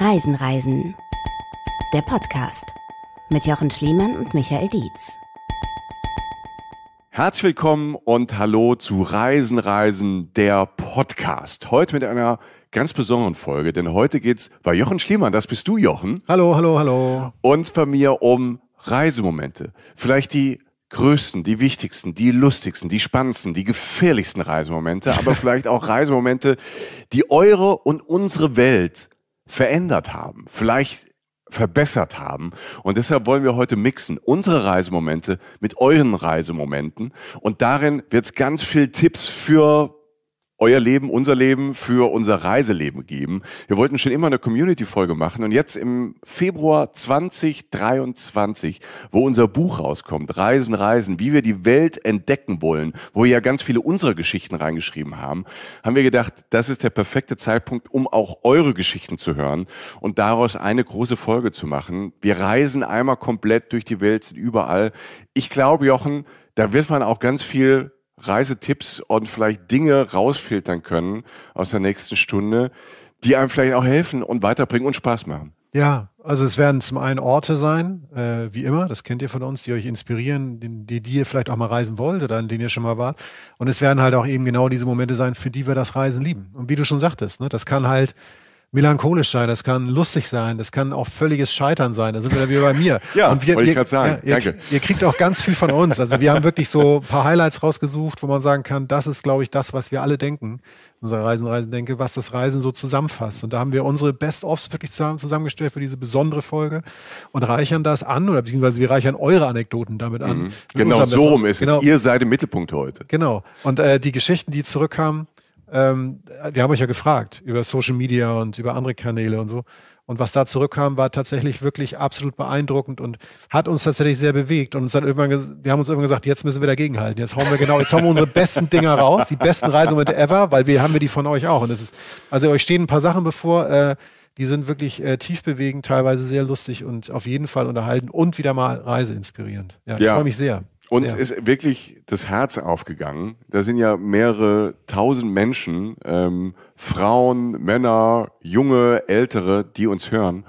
Reisen, Reisen. Der Podcast mit Jochen Schliemann und Michael Dietz. Herzlich willkommen und hallo zu Reisen, Reisen, der Podcast. Heute mit einer ganz besonderen Folge, denn heute geht's bei Jochen Schliemann, das bist du, Jochen. Hallo, hallo, hallo. Und bei mir um Reisemomente. Vielleicht die größten, die wichtigsten, die lustigsten, die spannendsten, die gefährlichsten Reisemomente, aber vielleicht auch Reisemomente, die eure und unsere Welt verändert haben, vielleicht verbessert haben. Und deshalb wollen wir heute mixen unsere Reisemomente mit euren Reisemomenten. Und darin wird es ganz viel Tipps für euer Leben, unser Leben für unser Reiseleben geben. Wir wollten schon immer eine Community-Folge machen und jetzt im Februar 2023, wo unser Buch rauskommt, Reisen, Reisen, wie wir die Welt entdecken wollen, wo wir ja ganz viele unserer Geschichten reingeschrieben haben, haben wir gedacht, das ist der perfekte Zeitpunkt, um auch eure Geschichten zu hören und daraus eine große Folge zu machen. Wir reisen einmal komplett durch die Welt, sind überall. Ich glaube, Jochen, da wird man auch ganz viel Reisetipps und vielleicht Dinge rausfiltern können aus der nächsten Stunde, die einem vielleicht auch helfen und weiterbringen und Spaß machen. Ja, also es werden zum einen Orte sein, äh, wie immer, das kennt ihr von uns, die euch inspirieren, die, die ihr vielleicht auch mal reisen wollt oder an denen ihr schon mal wart. Und es werden halt auch eben genau diese Momente sein, für die wir das Reisen lieben. Und wie du schon sagtest, ne, das kann halt melancholisch sein, das kann lustig sein, das kann auch völliges Scheitern sein. Da sind wir wieder bei mir. ja, und wir, wollte ich gerade sagen. Ja, ihr, Danke. ihr kriegt auch ganz viel von uns. Also wir haben wirklich so ein paar Highlights rausgesucht, wo man sagen kann, das ist, glaube ich, das, was wir alle denken, unsere Reisen, Reisen denke, was das Reisen so zusammenfasst. Und da haben wir unsere best offs wirklich zusammengestellt für diese besondere Folge und reichern das an oder beziehungsweise wir reichern eure Anekdoten damit an. Mhm. Genau so rum ist genau. es. Ihr seid im Mittelpunkt heute. Genau. Und äh, die Geschichten, die zurückkamen, ähm, wir haben euch ja gefragt über Social Media und über andere Kanäle und so. Und was da zurückkam, war tatsächlich wirklich absolut beeindruckend und hat uns tatsächlich sehr bewegt. Und uns dann irgendwann, wir haben uns irgendwann gesagt, jetzt müssen wir dagegenhalten. Jetzt hauen wir genau, jetzt hauen wir unsere besten Dinger raus, die besten Reisemomente ever, weil wir haben wir die von euch auch. Und es ist, also euch stehen ein paar Sachen bevor, äh, die sind wirklich äh, bewegend, teilweise sehr lustig und auf jeden Fall unterhalten und wieder mal reiseinspirierend. Ja, ich ja. freue mich sehr. Uns ja. ist wirklich das Herz aufgegangen. Da sind ja mehrere tausend Menschen, ähm, Frauen, Männer, junge, ältere, die uns hören.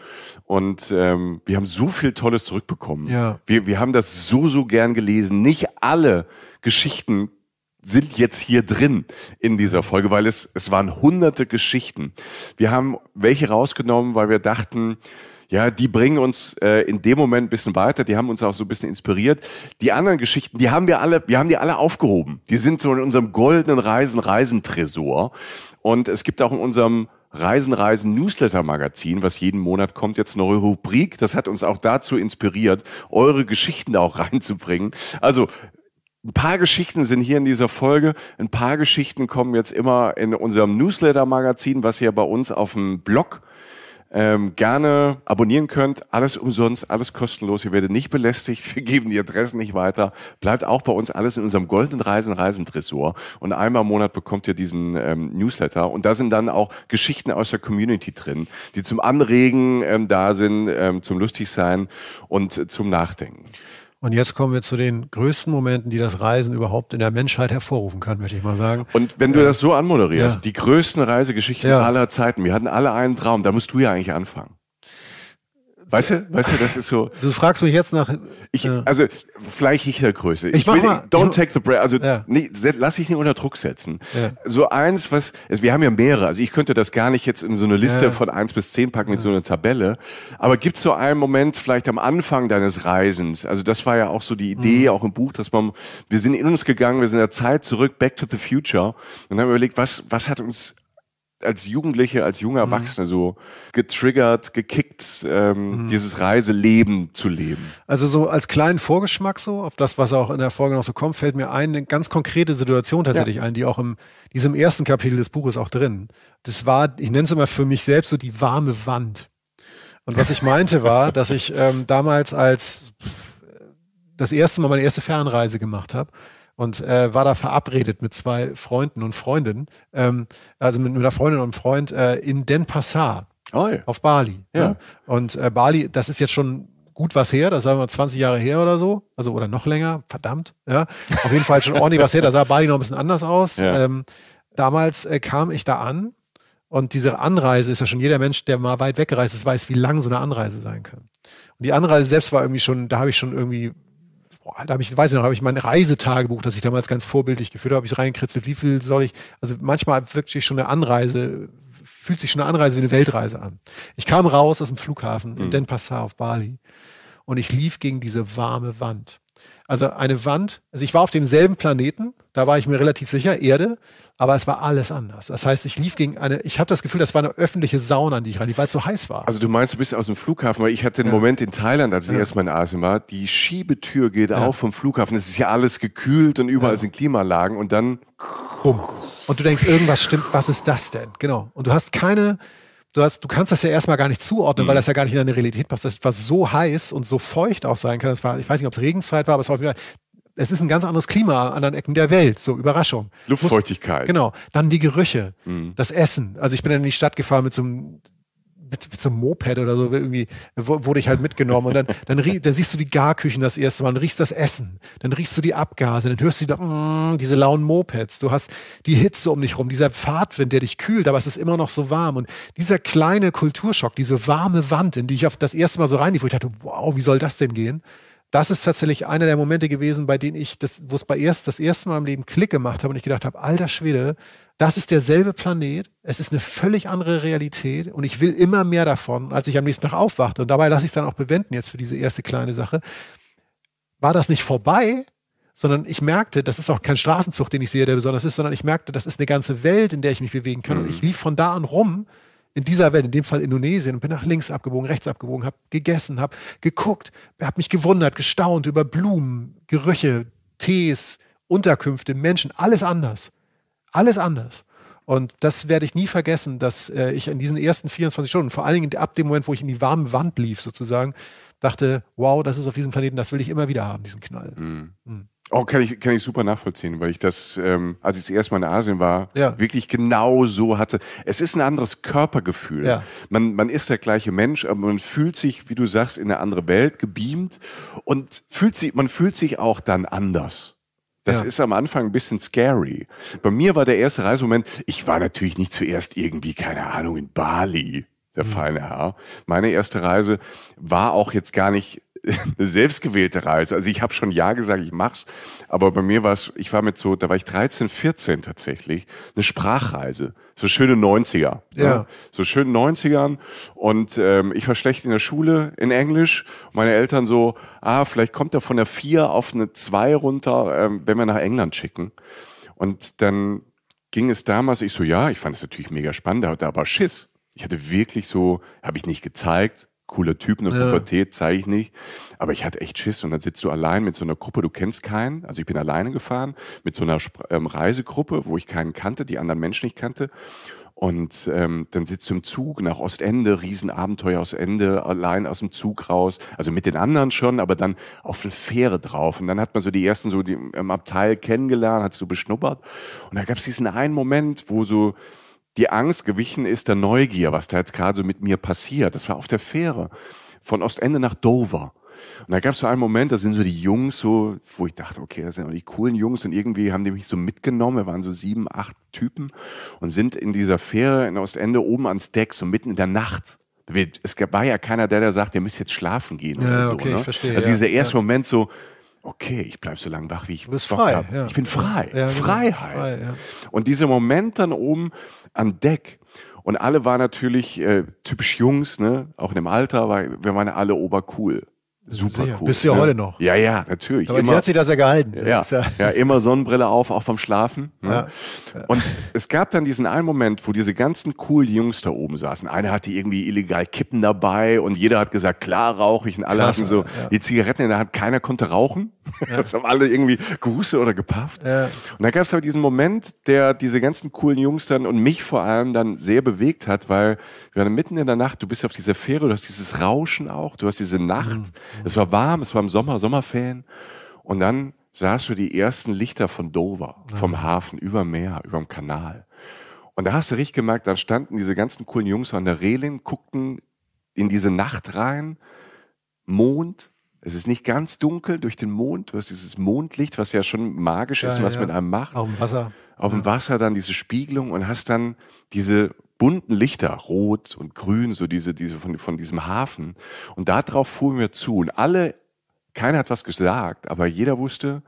Und ähm, wir haben so viel Tolles zurückbekommen. Ja. Wir, wir haben das so, so gern gelesen. Nicht alle Geschichten sind jetzt hier drin in dieser Folge, weil es, es waren hunderte Geschichten. Wir haben welche rausgenommen, weil wir dachten, ja, die bringen uns äh, in dem Moment ein bisschen weiter, die haben uns auch so ein bisschen inspiriert. Die anderen Geschichten, die haben wir alle, wir haben die alle aufgehoben. Die sind so in unserem goldenen Reisen, Reisentresor. Und es gibt auch in unserem Reisen, Reisen Newsletter Magazin, was jeden Monat kommt, jetzt eine neue Rubrik. Das hat uns auch dazu inspiriert, eure Geschichten auch reinzubringen. Also, ein paar Geschichten sind hier in dieser Folge. Ein paar Geschichten kommen jetzt immer in unserem Newsletter Magazin, was ihr bei uns auf dem Blog ähm, gerne abonnieren könnt. Alles umsonst, alles kostenlos. Ihr werdet nicht belästigt. Wir geben die Adressen nicht weiter. Bleibt auch bei uns alles in unserem goldenen Reisen Reisendressor. Und einmal im Monat bekommt ihr diesen ähm, Newsletter. Und da sind dann auch Geschichten aus der Community drin, die zum Anregen ähm, da sind, ähm, zum Lustigsein und äh, zum Nachdenken. Und jetzt kommen wir zu den größten Momenten, die das Reisen überhaupt in der Menschheit hervorrufen kann, möchte ich mal sagen. Und wenn du äh, das so anmoderierst, ja. die größten Reisegeschichten ja. aller Zeiten, wir hatten alle einen Traum, da musst du ja eigentlich anfangen. Weißt du, weißt du, das ist so. Du fragst mich jetzt nach. Ich, ja. Also vielleicht nicht der Größe. Ich, ich mach will, mal, don't ich, take the breath. Also ja. nee, lass dich nicht unter Druck setzen. Ja. So eins, was also wir haben ja mehrere. Also ich könnte das gar nicht jetzt in so eine Liste von eins bis zehn packen mit so einer Tabelle. Aber gibt's so einen Moment vielleicht am Anfang deines Reisens? Also das war ja auch so die Idee, mhm. auch im Buch, dass man wir sind in uns gegangen, wir sind in der Zeit zurück, Back to the Future, und haben überlegt, was was hat uns als Jugendliche, als junger mhm. Erwachsene mhm. so getriggert, gekickt, ähm, mhm. dieses Reiseleben zu leben? Also so als kleinen Vorgeschmack so auf das, was auch in der Folge noch so kommt, fällt mir eine ganz konkrete Situation tatsächlich ja. ein, die auch in diesem ersten Kapitel des Buches auch drin. Das war, ich nenne es immer für mich selbst so die warme Wand. Und was ich meinte war, dass ich ähm, damals als das erste Mal meine erste Fernreise gemacht habe und äh, war da verabredet mit zwei Freunden und Freundinnen, ähm, also mit, mit einer Freundin und einem Freund äh, in Den Passar ja. auf Bali. Ja. Ne? ja. Und äh, Bali, das ist jetzt schon gut was her, das sagen wir 20 Jahre her oder so, also oder noch länger, verdammt, ja. Auf jeden Fall schon ordentlich was her, da sah Bali noch ein bisschen anders aus. Ja. Ähm, damals äh, kam ich da an und diese Anreise ist ja schon jeder Mensch, der mal weit weggereist ist, weiß, wie lang so eine Anreise sein kann. Und die Anreise selbst war irgendwie schon, da habe ich schon irgendwie da habe ich, weiß ich noch, habe ich mein Reisetagebuch, das ich damals ganz vorbildlich geführt habe, habe ich reinkritzelt, wie viel soll ich, also manchmal wirklich schon eine Anreise, fühlt sich schon eine Anreise wie eine Weltreise an. Ich kam raus aus dem Flughafen mhm. in Denpasar auf Bali und ich lief gegen diese warme Wand. Also eine Wand, also ich war auf demselben Planeten, da war ich mir relativ sicher, Erde, aber es war alles anders. Das heißt, ich lief gegen eine, ich habe das Gefühl, das war eine öffentliche Sauna, an die ich rein, weil es so heiß war. Also du meinst, du bist aus dem Flughafen, weil ich hatte den ja. Moment in Thailand, als ich ja. erstmal in Asien war, die Schiebetür geht ja. auf vom Flughafen, es ist ja alles gekühlt und überall sind Klimalagen und dann... Bumm. Und du denkst, irgendwas stimmt, was ist das denn? Genau. Und du hast keine du, hast, du kannst das ja erstmal gar nicht zuordnen, mhm. weil das ja gar nicht in deine Realität passt. Das was so heiß und so feucht auch sein kann. Das war, ich weiß nicht, ob es Regenzeit war, aber es war wieder es ist ein ganz anderes Klima an anderen Ecken der Welt, so Überraschung. Luftfeuchtigkeit. Genau. Dann die Gerüche, mhm. das Essen. Also ich bin dann in die Stadt gefahren mit so einem mit, mit so einem Moped oder so irgendwie wurde ich halt mitgenommen und dann, dann, rie dann siehst du die Garküchen das erste Mal dann riechst das Essen, dann riechst du die Abgase, dann hörst du die, mm, diese lauen Mopeds, du hast die Hitze um dich rum, dieser Pfadwind, der dich kühlt, aber es ist immer noch so warm und dieser kleine Kulturschock, diese warme Wand, in die ich auf das erste Mal so reinlief, wo ich dachte, wow, wie soll das denn gehen? Das ist tatsächlich einer der Momente gewesen, bei denen ich das, wo es bei erst das erste Mal im Leben Klick gemacht habe und ich gedacht habe, alter Schwede, das ist derselbe Planet. Es ist eine völlig andere Realität und ich will immer mehr davon, als ich am nächsten Tag aufwachte. Und dabei lasse ich es dann auch bewenden jetzt für diese erste kleine Sache. War das nicht vorbei, sondern ich merkte, das ist auch kein Straßenzug, den ich sehe, der besonders ist, sondern ich merkte, das ist eine ganze Welt, in der ich mich bewegen kann. Mhm. Und ich lief von da an rum in dieser Welt, in dem Fall Indonesien, und bin nach links abgebogen, rechts abgebogen, habe gegessen, habe geguckt, habe mich gewundert, gestaunt über Blumen, Gerüche, Tees, Unterkünfte, Menschen, alles anders. Alles anders. Und das werde ich nie vergessen, dass äh, ich in diesen ersten 24 Stunden, vor allen Dingen ab dem Moment, wo ich in die warme Wand lief sozusagen, dachte, wow, das ist auf diesem Planeten, das will ich immer wieder haben, diesen Knall. Mhm. Mhm. Oh, kann ich, kann ich super nachvollziehen, weil ich das, ähm, als ich das erste Mal in Asien war, ja. wirklich genau so hatte. Es ist ein anderes Körpergefühl. Ja. Man, man ist der gleiche Mensch, aber man fühlt sich, wie du sagst, in eine andere Welt gebeamt und fühlt sich, man fühlt sich auch dann anders. Das ja. ist am Anfang ein bisschen scary. Bei mir war der erste Reisemoment, ich war natürlich nicht zuerst irgendwie, keine Ahnung, in Bali, der mhm. feine Herr. Meine erste Reise war auch jetzt gar nicht eine selbstgewählte Reise. Also ich habe schon Ja gesagt, ich mach's. Aber bei mir war es, ich war mit so, da war ich 13, 14 tatsächlich, eine Sprachreise so schöne 90er. Ja. Ne? ja. So schöne 90ern. Und ähm, ich war schlecht in der Schule in Englisch. Meine Eltern so, ah, vielleicht kommt er von der 4 auf eine 2 runter, ähm, wenn wir nach England schicken. Und dann ging es damals, ich so, ja, ich fand es natürlich mega spannend, da aber Schiss. Ich hatte wirklich so, habe ich nicht gezeigt, cooler Typ, eine ja. Pubertät zeige ich nicht. Aber ich hatte echt Schiss und dann sitzt du allein mit so einer Gruppe, du kennst keinen. Also ich bin alleine gefahren mit so einer Sp ähm, Reisegruppe, wo ich keinen kannte, die anderen Menschen nicht kannte. Und ähm, dann sitzt du im Zug nach Ostende, Riesenabenteuer Ostende, allein aus dem Zug raus, also mit den anderen schon, aber dann auf eine Fähre drauf. Und dann hat man so die ersten so die, im Abteil kennengelernt, hat so beschnuppert. Und da gab es diesen einen Moment, wo so die Angst gewichen ist der Neugier, was da jetzt gerade so mit mir passiert. Das war auf der Fähre von Ostende nach Dover. Und da gab es so einen Moment, da sind so die Jungs so, wo ich dachte, okay, das sind auch die coolen Jungs und irgendwie haben die mich so mitgenommen. Wir waren so sieben, acht Typen und sind in dieser Fähre in Ostende oben ans Deck, so mitten in der Nacht. Es war ja keiner, der da sagt, ihr müsst jetzt schlafen gehen ja, oder so. Okay, ne? ich verstehe, also dieser erste ja. Moment so, okay, ich bleibe so lange wach, wie ich muss. frei, Ja. Ich bin frei. Ja, Freiheit. Frei, und dieser Moment dann oben an Deck. Und alle waren natürlich äh, typisch Jungs, ne? auch in dem Alter, weil wir waren alle obercool. Super Sicher. cool. Bist du ja ne? heute noch. Ja, ja, natürlich. Aber immer, hat sich das ja gehalten. Ja, ja, ja, immer Sonnenbrille auf, auch beim Schlafen. Ne? Ja. Und es gab dann diesen einen Moment, wo diese ganzen coolen Jungs da oben saßen. Einer hatte irgendwie illegal Kippen dabei und jeder hat gesagt, klar rauche ich. Und alle Klasse, hatten so die Zigaretten in der Hand. Keiner konnte rauchen. Ja. Das haben alle irgendwie gehustet oder gepafft. Ja. Und da gab es aber halt diesen Moment, der diese ganzen coolen Jungs dann und mich vor allem dann sehr bewegt hat, weil wir waren mitten in der Nacht, du bist auf dieser Fähre, du hast dieses Rauschen auch, du hast diese Nacht. Mhm. Es war warm, es war im Sommer, Sommerferien. Und dann sahst du die ersten Lichter von Dover, ja. vom Hafen, über Meer, über dem Kanal. Und da hast du richtig gemerkt, dann standen diese ganzen coolen Jungs an der Reling, guckten in diese Nacht rein, Mond, es ist nicht ganz dunkel durch den Mond. Du hast dieses Mondlicht, was ja schon magisch ist, was ja. mit einem macht. Auf dem Wasser. Auf dem Wasser dann diese Spiegelung und hast dann diese bunten Lichter, rot und grün, so diese, diese von, von diesem Hafen. Und darauf fuhren wir zu. Und alle, keiner hat was gesagt, aber jeder wusste,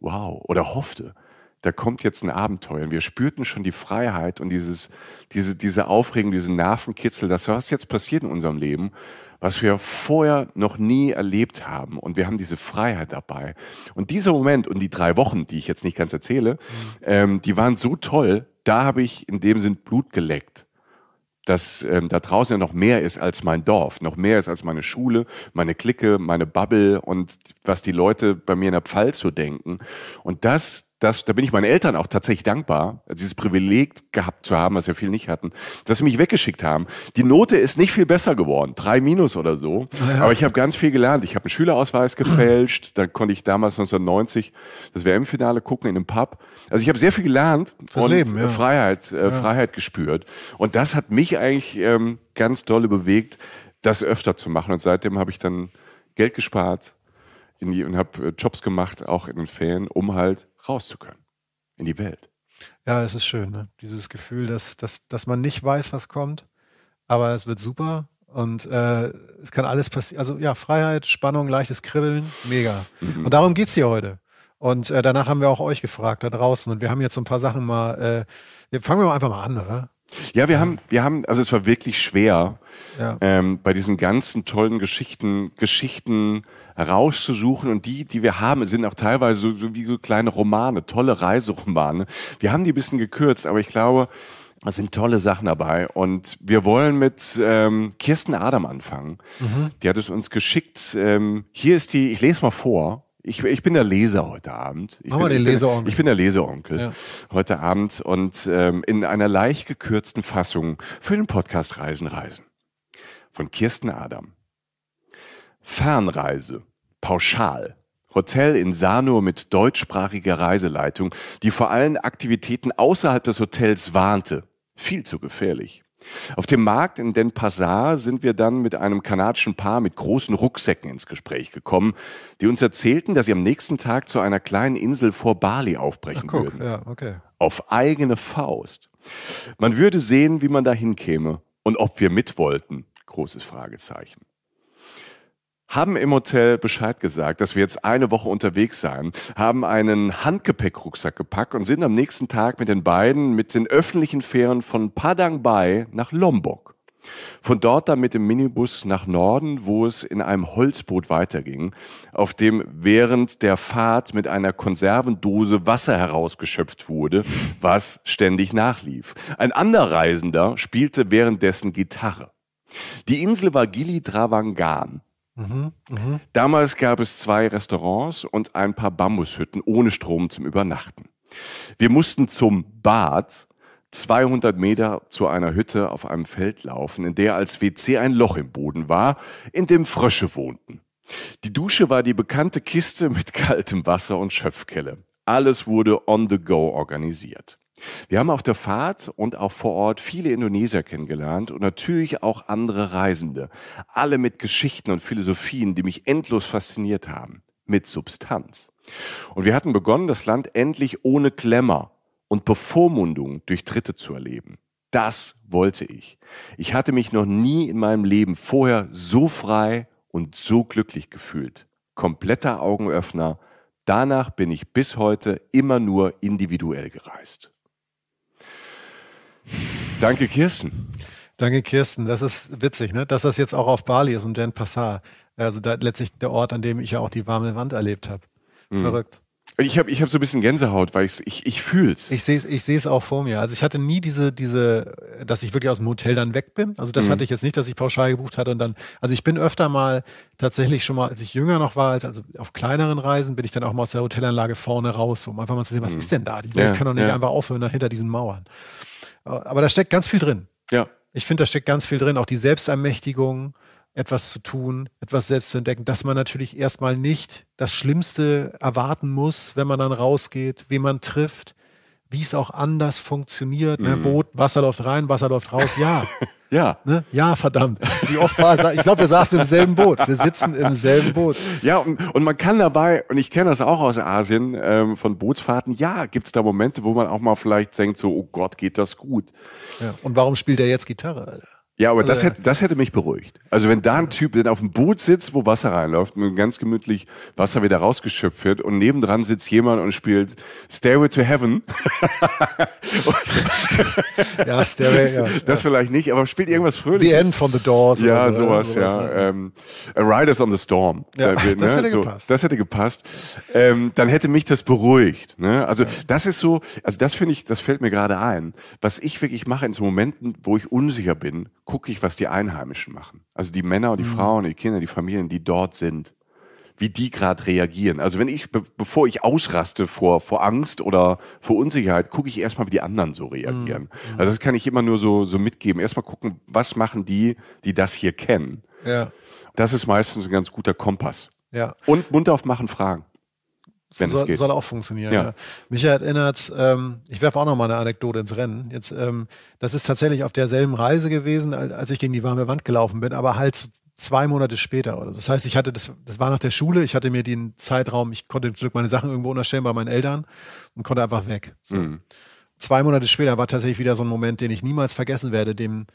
wow, oder hoffte, da kommt jetzt ein Abenteuer. Und wir spürten schon die Freiheit und dieses, diese, diese Aufregung, diesen Nervenkitzel, das was jetzt passiert in unserem Leben was wir vorher noch nie erlebt haben. Und wir haben diese Freiheit dabei. Und dieser Moment und die drei Wochen, die ich jetzt nicht ganz erzähle, mhm. ähm, die waren so toll, da habe ich in dem Sinn Blut geleckt. Dass ähm, da draußen ja noch mehr ist als mein Dorf, noch mehr ist als meine Schule, meine Clique, meine Bubble und was die Leute bei mir in der Pfalz so denken. Und das das, da bin ich meinen Eltern auch tatsächlich dankbar, dieses Privileg gehabt zu haben, was ja viel nicht hatten, dass sie mich weggeschickt haben. Die Note ist nicht viel besser geworden, drei Minus oder so. Ah ja. Aber ich habe ganz viel gelernt. Ich habe einen Schülerausweis gefälscht, Da konnte ich damals 1990 das WM-Finale gucken in einem Pub. Also ich habe sehr viel gelernt das und Leben, äh, ja. Freiheit, äh, ja. Freiheit gespürt. Und das hat mich eigentlich ähm, ganz doll bewegt, das öfter zu machen. Und seitdem habe ich dann Geld gespart. Die, und habe äh, Jobs gemacht, auch in den Ferien, um halt raus zu können in die Welt. Ja, es ist schön, ne? dieses Gefühl, dass, dass, dass man nicht weiß, was kommt, aber es wird super und äh, es kann alles passieren. Also ja, Freiheit, Spannung, leichtes Kribbeln, mega. Mhm. Und darum geht es hier heute. Und äh, danach haben wir auch euch gefragt da draußen und wir haben jetzt so ein paar Sachen mal, äh, fangen wir mal einfach mal an, oder? Ja, wir haben, wir haben, also es war wirklich schwer, ja. ähm, bei diesen ganzen tollen Geschichten, Geschichten rauszusuchen und die, die wir haben, sind auch teilweise so, so wie so kleine Romane, tolle Reiseromane. Wir haben die ein bisschen gekürzt, aber ich glaube, es sind tolle Sachen dabei und wir wollen mit ähm, Kirsten Adam anfangen. Mhm. Die hat es uns geschickt. Ähm, hier ist die, ich lese mal vor ich, ich bin der Leser heute Abend. Ich Machen bin, wir den Leseronkel. Ich bin der Leseronkel ja. heute Abend und ähm, in einer leicht gekürzten Fassung für den Podcast Reisen Reisen von Kirsten Adam. Fernreise, pauschal. Hotel in Sanur mit deutschsprachiger Reiseleitung, die vor allen Aktivitäten außerhalb des Hotels warnte. Viel zu gefährlich. Auf dem Markt in Den Pazar sind wir dann mit einem kanadischen Paar mit großen Rucksäcken ins Gespräch gekommen, die uns erzählten, dass sie am nächsten Tag zu einer kleinen Insel vor Bali aufbrechen Ach, guck, würden. Ja, okay. Auf eigene Faust. Man würde sehen, wie man da hinkäme und ob wir mit wollten. Großes Fragezeichen haben im Hotel Bescheid gesagt, dass wir jetzt eine Woche unterwegs seien, haben einen Handgepäckrucksack gepackt und sind am nächsten Tag mit den beiden mit den öffentlichen Fähren von Padang Bay nach Lombok. Von dort dann mit dem Minibus nach Norden, wo es in einem Holzboot weiterging, auf dem während der Fahrt mit einer Konservendose Wasser herausgeschöpft wurde, was ständig nachlief. Ein anderer Reisender spielte währenddessen Gitarre. Die Insel war Gili Dravangan, Mhm, mh. Damals gab es zwei Restaurants und ein paar Bambushütten ohne Strom zum Übernachten. Wir mussten zum Bad 200 Meter zu einer Hütte auf einem Feld laufen, in der als WC ein Loch im Boden war, in dem Frösche wohnten. Die Dusche war die bekannte Kiste mit kaltem Wasser und Schöpfkelle. Alles wurde on the go organisiert. Wir haben auf der Fahrt und auch vor Ort viele Indonesier kennengelernt und natürlich auch andere Reisende. Alle mit Geschichten und Philosophien, die mich endlos fasziniert haben. Mit Substanz. Und wir hatten begonnen, das Land endlich ohne Klemmer und Bevormundung durch Dritte zu erleben. Das wollte ich. Ich hatte mich noch nie in meinem Leben vorher so frei und so glücklich gefühlt. Kompletter Augenöffner. Danach bin ich bis heute immer nur individuell gereist. Danke, Kirsten. Danke, Kirsten. Das ist witzig, ne? dass das jetzt auch auf Bali ist und Jan Passar. Also da, letztlich der Ort, an dem ich ja auch die warme Wand erlebt habe. Mhm. Verrückt. Ich habe ich hab so ein bisschen Gänsehaut, weil ich's, ich ich fühl's. Ich sehe es ich seh's auch vor mir. Also ich hatte nie diese, diese, dass ich wirklich aus dem Hotel dann weg bin. Also das mhm. hatte ich jetzt nicht, dass ich pauschal gebucht hatte und dann, also ich bin öfter mal tatsächlich schon mal, als ich jünger noch war, als, also auf kleineren Reisen, bin ich dann auch mal aus der Hotelanlage vorne raus, um einfach mal zu sehen, was mhm. ist denn da? Die Welt ja, kann doch nicht ja. einfach aufhören hinter diesen Mauern. Aber da steckt ganz viel drin. Ja. Ich finde, da steckt ganz viel drin. Auch die Selbstermächtigung, etwas zu tun, etwas selbst zu entdecken, dass man natürlich erstmal nicht das Schlimmste erwarten muss, wenn man dann rausgeht, wen man trifft, wie es auch anders funktioniert. Ne? Mhm. Boot, Wasser läuft rein, Wasser läuft raus. Ja. ja. Ne? Ja, verdammt. Wie oft war es? Ich glaube, wir saßen im selben Boot. Wir sitzen im selben Boot. Ja, und, und man kann dabei, und ich kenne das auch aus Asien, ähm, von Bootsfahrten, ja, gibt es da Momente, wo man auch mal vielleicht denkt, so, oh Gott, geht das gut. Ja. Und warum spielt er jetzt Gitarre? Alter? Ja, aber das also, hätte, das hätte mich beruhigt. Also wenn da ein Typ denn auf dem Boot sitzt, wo Wasser reinläuft und ganz gemütlich Wasser wieder rausgeschöpft wird und nebendran sitzt jemand und spielt Stairway to Heaven. ja, Stairway, ja. Das ja. vielleicht nicht, aber spielt irgendwas Fröhliches. The End von The Doors. Ja, so, sowas, sowas, ja. Ne? Ähm, Riders on the Storm. Ja, da das, ne? hätte so, das hätte gepasst. Ähm, dann hätte mich das beruhigt. Ne? Also ja. das ist so, also das finde ich, das fällt mir gerade ein. Was ich wirklich mache in so Momenten, wo ich unsicher bin, gucke ich, was die Einheimischen machen. Also die Männer und die mhm. Frauen, die Kinder, die Familien, die dort sind. Wie die gerade reagieren. Also wenn ich, be bevor ich ausraste vor, vor Angst oder vor Unsicherheit, gucke ich erstmal, wie die anderen so reagieren. Mhm. mhm. Also das kann ich immer nur so, so mitgeben. Erstmal gucken, was machen die, die das hier kennen. Ja. Das ist meistens ein ganz guter Kompass. Ja. Und munter auf machen Fragen wenn so, es geht. Soll auch funktionieren. Ja. Ja. Mich erinnert, ähm, ich werfe auch noch mal eine Anekdote ins Rennen. Jetzt, ähm, das ist tatsächlich auf derselben Reise gewesen, als ich gegen die warme Wand gelaufen bin, aber halt zwei Monate später. Oder so. das heißt, ich hatte das, das war nach der Schule. Ich hatte mir den Zeitraum, ich konnte zum Glück meine Sachen irgendwo unterstellen bei meinen Eltern und konnte einfach weg. So. Mhm. Zwei Monate später war tatsächlich wieder so ein Moment, den ich niemals vergessen werde, dem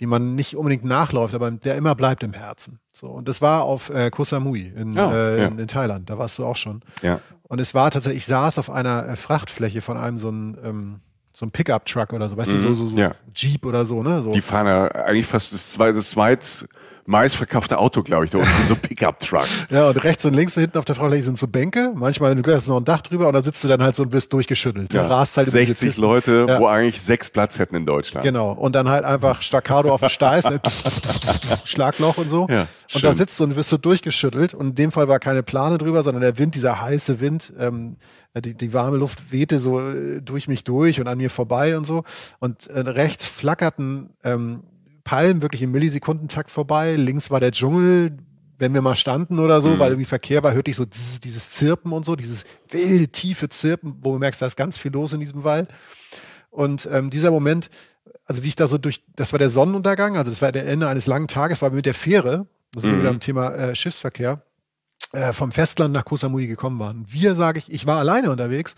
die man nicht unbedingt nachläuft, aber der immer bleibt im Herzen. So, und das war auf äh, Koh Samui in, oh, äh, ja. in, Thailand, da warst du auch schon. Ja. Und es war tatsächlich, ich saß auf einer äh, Frachtfläche von einem so einem ähm, so ein Pickup-Truck oder so, weißt mhm. du, so, mhm. so, so ja. Jeep oder so, ne? So. Die fahren ja eigentlich fast das, zweite, das zweite meistverkaufte Auto, glaube ich, da unten, so Pickup-Truck. Ja, und rechts und links hinten auf der Frau sind so Bänke, manchmal du ist noch ein Dach drüber und da sitzt du dann halt so und wirst durchgeschüttelt. Ja, rast halt 60 Leute, ja. wo eigentlich sechs Platz hätten in Deutschland. Genau, und dann halt einfach Staccato auf dem Steiß, ne? Schlagloch und so. Ja, und da sitzt du und wirst so durchgeschüttelt und in dem Fall war keine Plane drüber, sondern der Wind, dieser heiße Wind, ähm, äh, die, die warme Luft wehte so äh, durch mich durch und an mir vorbei und so. Und äh, rechts flackerten ähm, Palmen wirklich im Millisekundentakt vorbei. Links war der Dschungel, wenn wir mal standen oder so, mhm. weil irgendwie Verkehr war, hörte ich so dieses Zirpen und so, dieses wilde, tiefe Zirpen, wo du merkst, da ist ganz viel los in diesem Wald. Und ähm, dieser Moment, also wie ich da so durch, das war der Sonnenuntergang, also das war der Ende eines langen Tages, war mit der Fähre, also mhm. wieder am Thema äh, Schiffsverkehr, äh, vom Festland nach Koh Samui gekommen waren. Wir, sage ich, ich war alleine unterwegs,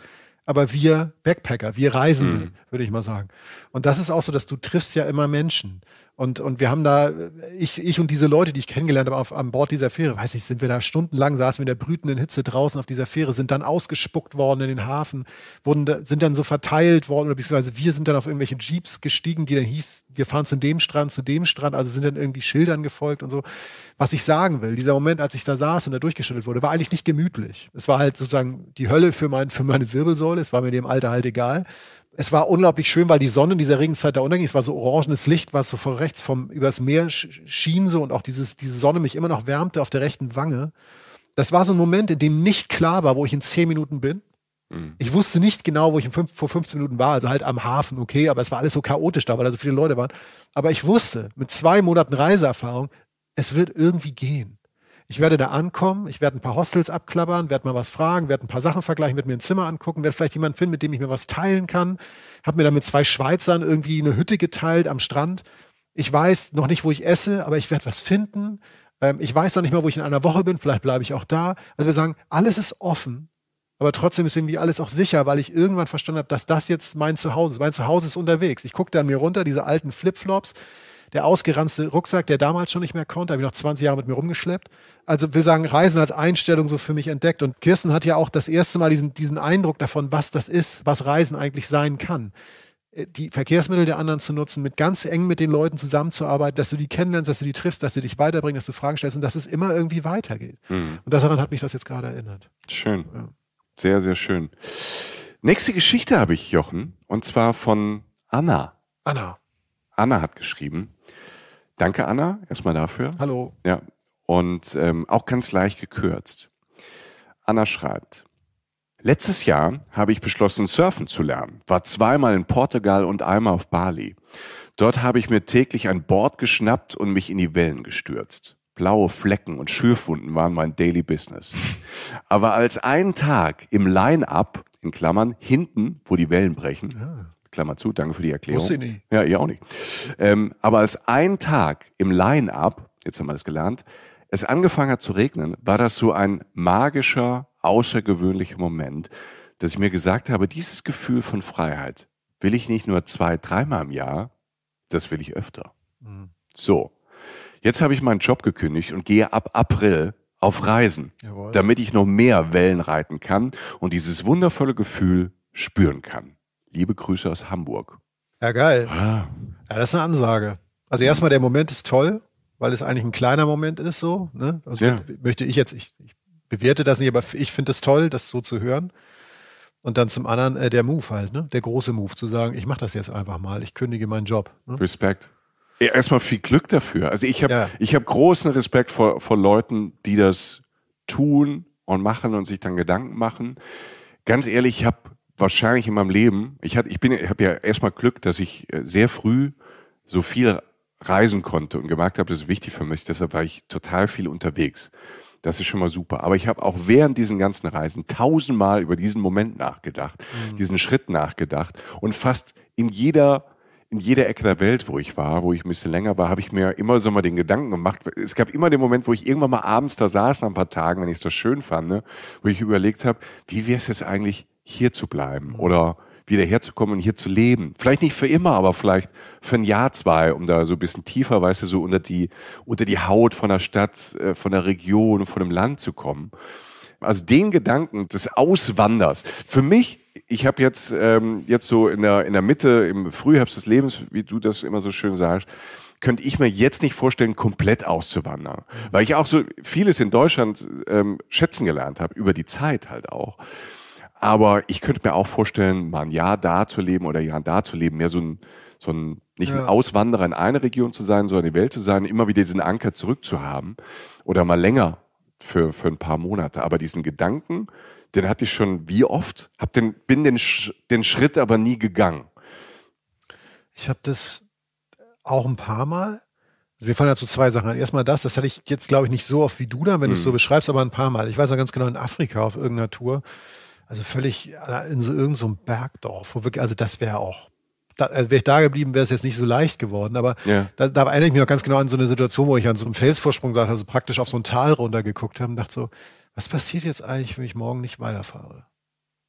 aber wir Backpacker, wir Reisende, mhm. würde ich mal sagen. Und das ist auch so, dass du triffst ja immer Menschen. Und, und wir haben da, ich, ich und diese Leute, die ich kennengelernt habe auf, an Bord dieser Fähre, weiß ich, sind wir da stundenlang, saßen wir in der brütenden Hitze draußen auf dieser Fähre, sind dann ausgespuckt worden in den Hafen, wurden da, sind dann so verteilt worden, oder beziehungsweise wir sind dann auf irgendwelche Jeeps gestiegen, die dann hieß, wir fahren zu dem Strand, zu dem Strand, also sind dann irgendwie Schildern gefolgt und so. Was ich sagen will, dieser Moment, als ich da saß und da durchgeschüttelt wurde, war eigentlich nicht gemütlich. Es war halt sozusagen die Hölle für, mein, für meine Wirbelsäule, es war mir dem Alter halt egal. Es war unglaublich schön, weil die Sonne in dieser Regenzeit da unterging. Es war so orangenes Licht, was so von rechts vom, übers Meer schien so und auch dieses, diese Sonne mich immer noch wärmte auf der rechten Wange. Das war so ein Moment, in dem nicht klar war, wo ich in zehn Minuten bin. Mhm. Ich wusste nicht genau, wo ich fünf, vor 15 Minuten war, also halt am Hafen, okay, aber es war alles so chaotisch da, weil da so viele Leute waren. Aber ich wusste, mit zwei Monaten Reiseerfahrung, es wird irgendwie gehen. Ich werde da ankommen, ich werde ein paar Hostels abklappern, werde mal was fragen, werde ein paar Sachen vergleichen, werde mir ein Zimmer angucken, werde vielleicht jemanden finden, mit dem ich mir was teilen kann. Habe mir da mit zwei Schweizern irgendwie eine Hütte geteilt am Strand. Ich weiß noch nicht, wo ich esse, aber ich werde was finden. Ähm, ich weiß noch nicht mal, wo ich in einer Woche bin, vielleicht bleibe ich auch da. Also wir sagen, alles ist offen, aber trotzdem ist irgendwie alles auch sicher, weil ich irgendwann verstanden habe, dass das jetzt mein Zuhause ist. Mein Zuhause ist unterwegs. Ich gucke da an mir runter, diese alten Flipflops der ausgeranzte Rucksack, der damals schon nicht mehr konnte, habe ich noch 20 Jahre mit mir rumgeschleppt. Also will sagen, Reisen als Einstellung so für mich entdeckt. Und Kirsten hat ja auch das erste Mal diesen, diesen Eindruck davon, was das ist, was Reisen eigentlich sein kann äh, die Verkehrsmittel der anderen zu nutzen, mit ganz eng mit den Leuten zusammenzuarbeiten, dass du die kennenlernst, dass du die triffst, dass sie dich weiterbringen, dass du Fragen stellst und dass es immer irgendwie weitergeht. Mhm. Und daran hat mich das jetzt gerade erinnert. Schön. Ja. Sehr, sehr schön. Nächste Geschichte habe ich, Jochen, und zwar von Anna. Anna. Anna hat geschrieben. Danke, Anna, erstmal dafür. Hallo. Ja. Und ähm, auch ganz leicht gekürzt. Anna schreibt. Letztes Jahr habe ich beschlossen, surfen zu lernen. War zweimal in Portugal und einmal auf Bali. Dort habe ich mir täglich ein Board geschnappt und mich in die Wellen gestürzt. Blaue Flecken und Schürfwunden waren mein Daily Business. Aber als einen Tag im Line-Up, in Klammern, hinten, wo die Wellen brechen, ah. Klammer zu, danke für die Erklärung. Wusste ich nicht. Ja, ihr auch nicht. Ähm, aber als ein Tag im Line-Up, jetzt haben wir das gelernt, es angefangen hat zu regnen, war das so ein magischer, außergewöhnlicher Moment, dass ich mir gesagt habe, dieses Gefühl von Freiheit will ich nicht nur zwei, dreimal im Jahr, das will ich öfter. Mhm. So, jetzt habe ich meinen Job gekündigt und gehe ab April auf Reisen, Jawohl. damit ich noch mehr Wellen reiten kann und dieses wundervolle Gefühl spüren kann. Liebe Grüße aus Hamburg. Ja, geil. Ah. Ja, das ist eine Ansage. Also erstmal, der Moment ist toll, weil es eigentlich ein kleiner Moment ist so. Ne? Also ja. möchte ich jetzt, ich, ich, bewerte das nicht, aber ich finde es toll, das so zu hören. Und dann zum anderen äh, der Move halt, ne? Der große Move, zu sagen, ich mache das jetzt einfach mal, ich kündige meinen Job. Ne? Respekt. Erstmal viel Glück dafür. Also ich habe ja. ich hab großen Respekt vor, vor Leuten, die das tun und machen und sich dann Gedanken machen. Ganz ehrlich, ich habe wahrscheinlich in meinem Leben, ich, hatte, ich, bin, ich habe ja erstmal Glück, dass ich äh, sehr früh so viel reisen konnte und gemerkt habe, das ist wichtig für mich, deshalb war ich total viel unterwegs. Das ist schon mal super. Aber ich habe auch während diesen ganzen Reisen tausendmal über diesen Moment nachgedacht, mhm. diesen Schritt nachgedacht und fast in jeder in jeder Ecke der Welt, wo ich war, wo ich ein bisschen länger war, habe ich mir immer so mal den Gedanken gemacht. Es gab immer den Moment, wo ich irgendwann mal abends da saß, nach ein paar Tagen, wenn ich es das schön fand, ne, wo ich überlegt habe, wie wäre es jetzt eigentlich, hier zu bleiben mhm. oder wieder herzukommen und hier zu leben. Vielleicht nicht für immer, aber vielleicht für ein Jahr, zwei, um da so ein bisschen tiefer, weißt du, so unter die, unter die Haut von der Stadt, äh, von der Region, von dem Land zu kommen. Also den Gedanken des Auswanders. Für mich ich habe jetzt, ähm, jetzt so in der, in der Mitte, im Frühherbst des Lebens, wie du das immer so schön sagst, könnte ich mir jetzt nicht vorstellen, komplett auszuwandern. Weil ich auch so vieles in Deutschland ähm, schätzen gelernt habe, über die Zeit halt auch. Aber ich könnte mir auch vorstellen, mal ein Jahr da zu leben oder ein Jahr da zu leben, mehr so ein, so ein nicht ja. ein Auswanderer in eine Region zu sein, sondern die Welt zu sein, immer wieder diesen Anker zurückzuhaben oder mal länger für, für ein paar Monate. Aber diesen Gedanken, den hatte ich schon wie oft, hab den, bin den, den Schritt aber nie gegangen. Ich habe das auch ein paar Mal. Also wir fallen dazu zwei Sachen an. Erstmal das, das hatte ich jetzt, glaube ich, nicht so oft wie du dann, wenn hm. du es so beschreibst, aber ein paar Mal. Ich weiß ja ganz genau, in Afrika auf irgendeiner Tour, also völlig äh, in so irgendeinem so Bergdorf, wo wirklich, also das wäre auch da, also wäre ich da geblieben, wäre es jetzt nicht so leicht geworden. Aber ja. da, da erinnere ich mich noch ganz genau an so eine Situation, wo ich an so einem Felsvorsprung saß, also praktisch auf so ein Tal runtergeguckt habe und dachte so, was passiert jetzt eigentlich, wenn ich morgen nicht weiterfahre?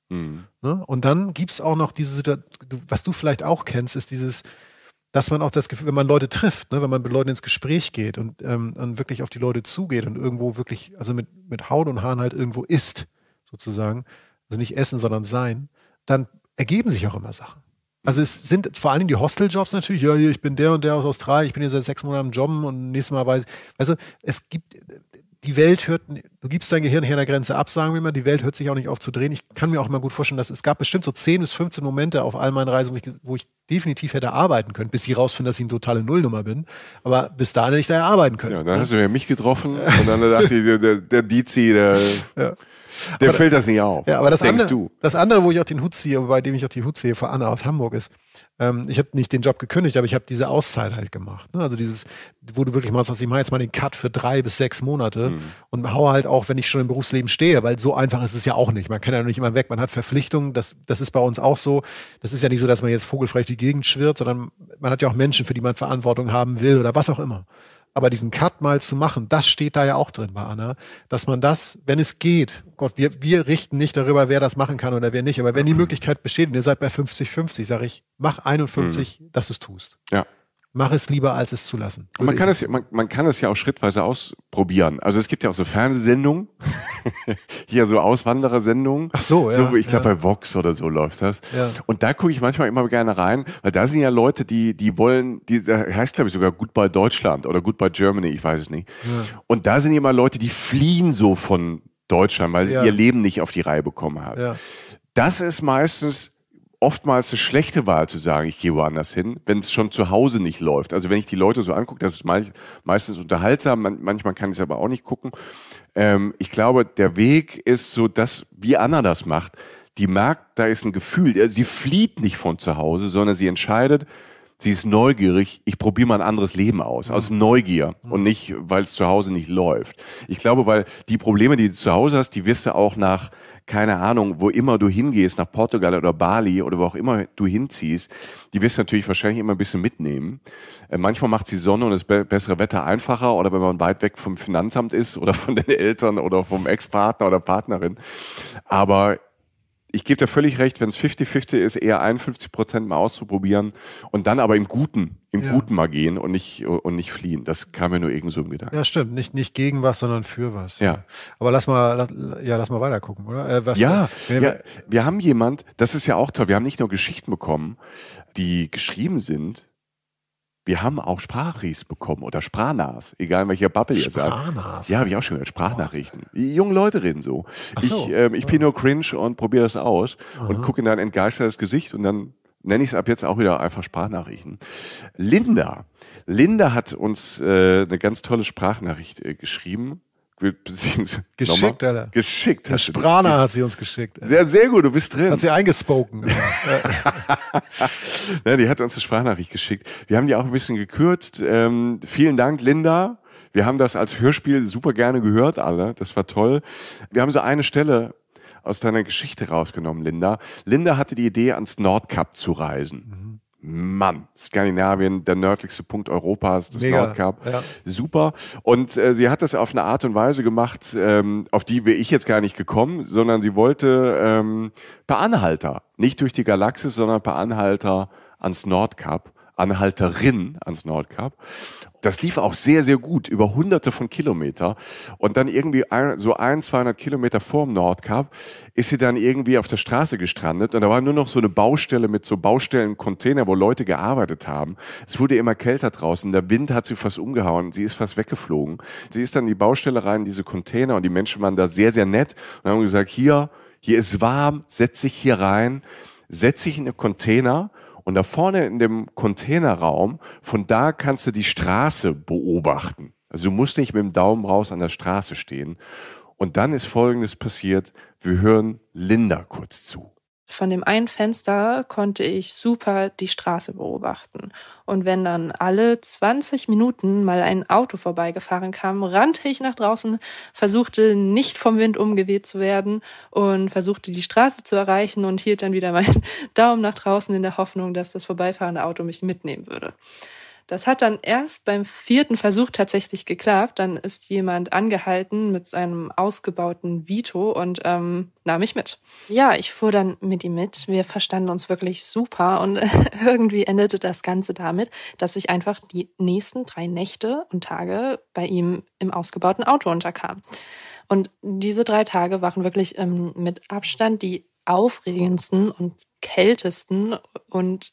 Mhm. Ne? Und dann gibt es auch noch diese Situation, was du vielleicht auch kennst, ist dieses, dass man auch das Gefühl, wenn man Leute trifft, ne, wenn man mit Leuten ins Gespräch geht und, ähm, wirklich auf die Leute zugeht und irgendwo wirklich, also mit, mit Haut und Haaren halt irgendwo isst, sozusagen, also nicht essen, sondern sein, dann ergeben sich auch immer Sachen. Also es sind vor allen Dingen die Hosteljobs natürlich. Ja, ich bin der und der aus Australien, ich bin hier seit sechs Monaten am Jobben und nächstes Mal weiß ich. Also es gibt, die Welt hört, du gibst dein Gehirn hier an der Grenze ab, sagen wir mal, die Welt hört sich auch nicht auf zu drehen. Ich kann mir auch immer gut vorstellen, dass es gab bestimmt so 10 bis 15 Momente auf all meinen Reisen, wo ich, wo ich definitiv hätte arbeiten können, bis sie rausfinden, dass ich eine totale Nullnummer bin. Aber bis dahin hätte ich da ja arbeiten können. Ja, dann ne? hast du ja mich getroffen und dann dachte ich, der, der, der Dizi, der... Ja. Der aber, fällt das nicht auf. Ja, aber das denkst andere, du. das andere, wo ich auch den Hut ziehe, bei dem ich auch die Hut ziehe, vor Anna aus Hamburg ist, ähm, ich habe nicht den Job gekündigt, aber ich habe diese Auszeit halt gemacht. Ne? Also dieses, wo du wirklich machst, ich mache jetzt mal den Cut für drei bis sechs Monate mhm. und hau halt auch, wenn ich schon im Berufsleben stehe, weil so einfach ist es ja auch nicht. Man kann ja nicht immer weg, man hat Verpflichtungen, das, das ist bei uns auch so. Das ist ja nicht so, dass man jetzt vogelfrei die Gegend schwirrt, sondern man hat ja auch Menschen, für die man Verantwortung haben will oder was auch immer. Aber diesen Cut mal zu machen, das steht da ja auch drin bei ne? Anna, dass man das, wenn es geht, oh Gott, wir, wir richten nicht darüber, wer das machen kann oder wer nicht, aber wenn die Möglichkeit besteht und ihr seid bei 50-50, sage ich, mach 51, mhm. dass du es tust. Ja mach es lieber, als es zu lassen. Und man kann es, man, man kann es ja auch schrittweise ausprobieren. Also es gibt ja auch so Fernsehsendungen, hier so Auswanderersendungen. Ach so, ja. So, ich glaube ja. bei Vox oder so läuft das. Ja. Und da gucke ich manchmal immer gerne rein, weil da sind ja Leute, die, die wollen, die da heißt glaube ich sogar Goodbye Deutschland oder Goodbye Germany, ich weiß es nicht. Ja. Und da sind ja immer Leute, die fliehen so von Deutschland, weil sie ihr Leben nicht auf die Reihe bekommen haben. Das ist meistens oftmals eine schlechte Wahl zu sagen, ich gehe woanders hin, wenn es schon zu Hause nicht läuft. Also wenn ich die Leute so angucke, das ist meistens unterhaltsam, manchmal kann ich es aber auch nicht gucken. Ähm, ich glaube, der Weg ist so, dass, wie Anna das macht, die merkt, da ist ein Gefühl, also sie flieht nicht von zu Hause, sondern sie entscheidet, sie ist neugierig, ich probiere mal ein anderes Leben aus, mhm. aus Neugier mhm. und nicht, weil es zu Hause nicht läuft. Ich glaube, weil die Probleme, die du zu Hause hast, die wirst du auch nach, keine Ahnung, wo immer du hingehst, nach Portugal oder Bali oder wo auch immer du hinziehst, die wirst du natürlich wahrscheinlich immer ein bisschen mitnehmen. Äh, manchmal macht die Sonne und das be bessere Wetter einfacher oder wenn man weit weg vom Finanzamt ist oder von den Eltern oder vom Ex-Partner oder Partnerin. Aber ich gebe dir völlig recht, wenn es 50-50 ist, eher 51 Prozent mal auszuprobieren und dann aber im Guten, im ja. Guten mal gehen und nicht, und nicht fliehen. Das kam mir nur irgendwie so im Gedanken. Ja, stimmt. Nicht, nicht gegen was, sondern für was. Ja. Aber lass mal, ja, lass mal weiter gucken, oder? Äh, was, ja, wir, ja, wir haben jemand, das ist ja auch toll. Wir haben nicht nur Geschichten bekommen, die geschrieben sind, wir haben auch Sprachries bekommen oder Sprachnas, egal in welcher Bubble ihr seid. Sprachnas? Ja, habe ich auch schon gehört, Sprachnachrichten. Oh. Junge Leute reden so. so. Ich, ähm, ich ja. nur cringe und probiere das aus Aha. und gucke in dein entgeistertes Gesicht und dann nenne ich es ab jetzt auch wieder einfach Sprachnachrichten. Linda. Linda hat uns äh, eine ganz tolle Sprachnachricht äh, geschrieben Geschickt, Alter. Geschickt. Herr Spraner hat sie uns geschickt. Alter. Sehr, sehr gut, du bist drin. Hat sie eingespoken. ja, die hat uns eine Sprachnachricht geschickt. Wir haben die auch ein bisschen gekürzt. Ähm, vielen Dank, Linda. Wir haben das als Hörspiel super gerne gehört, alle. Das war toll. Wir haben so eine Stelle aus deiner Geschichte rausgenommen, Linda. Linda hatte die Idee, ans Nordkap zu reisen. Mhm. Mann, Skandinavien, der nördlichste Punkt Europas, das Mega, Nordkap. Ja. Super. Und äh, sie hat das auf eine Art und Weise gemacht, ähm, auf die wäre ich jetzt gar nicht gekommen, sondern sie wollte ähm, per Anhalter, nicht durch die Galaxis, sondern per Anhalter ans Nordkap. Anhalterin ans Nordkap. Das lief auch sehr, sehr gut, über hunderte von Kilometer. Und dann irgendwie ein, so ein, 200 Kilometer vorm Nordkap ist sie dann irgendwie auf der Straße gestrandet. Und da war nur noch so eine Baustelle mit so Baustellencontainer, wo Leute gearbeitet haben. Es wurde immer kälter draußen. Der Wind hat sie fast umgehauen. Sie ist fast weggeflogen. Sie ist dann in die Baustelle rein, diese Container. Und die Menschen waren da sehr, sehr nett und haben gesagt, hier, hier ist warm, setz dich hier rein, setz dich in den Container und da vorne in dem Containerraum, von da kannst du die Straße beobachten. Also du musst nicht mit dem Daumen raus an der Straße stehen. Und dann ist Folgendes passiert. Wir hören Linda kurz zu. Von dem einen Fenster konnte ich super die Straße beobachten. Und wenn dann alle 20 Minuten mal ein Auto vorbeigefahren kam, rannte ich nach draußen, versuchte nicht vom Wind umgeweht zu werden und versuchte die Straße zu erreichen und hielt dann wieder meinen Daumen nach draußen in der Hoffnung, dass das vorbeifahrende Auto mich mitnehmen würde. Das hat dann erst beim vierten Versuch tatsächlich geklappt. Dann ist jemand angehalten mit seinem ausgebauten Vito und ähm, nahm mich mit. Ja, ich fuhr dann mit ihm mit. Wir verstanden uns wirklich super und irgendwie endete das Ganze damit, dass ich einfach die nächsten drei Nächte und Tage bei ihm im ausgebauten Auto unterkam. Und diese drei Tage waren wirklich ähm, mit Abstand die aufregendsten und kältesten und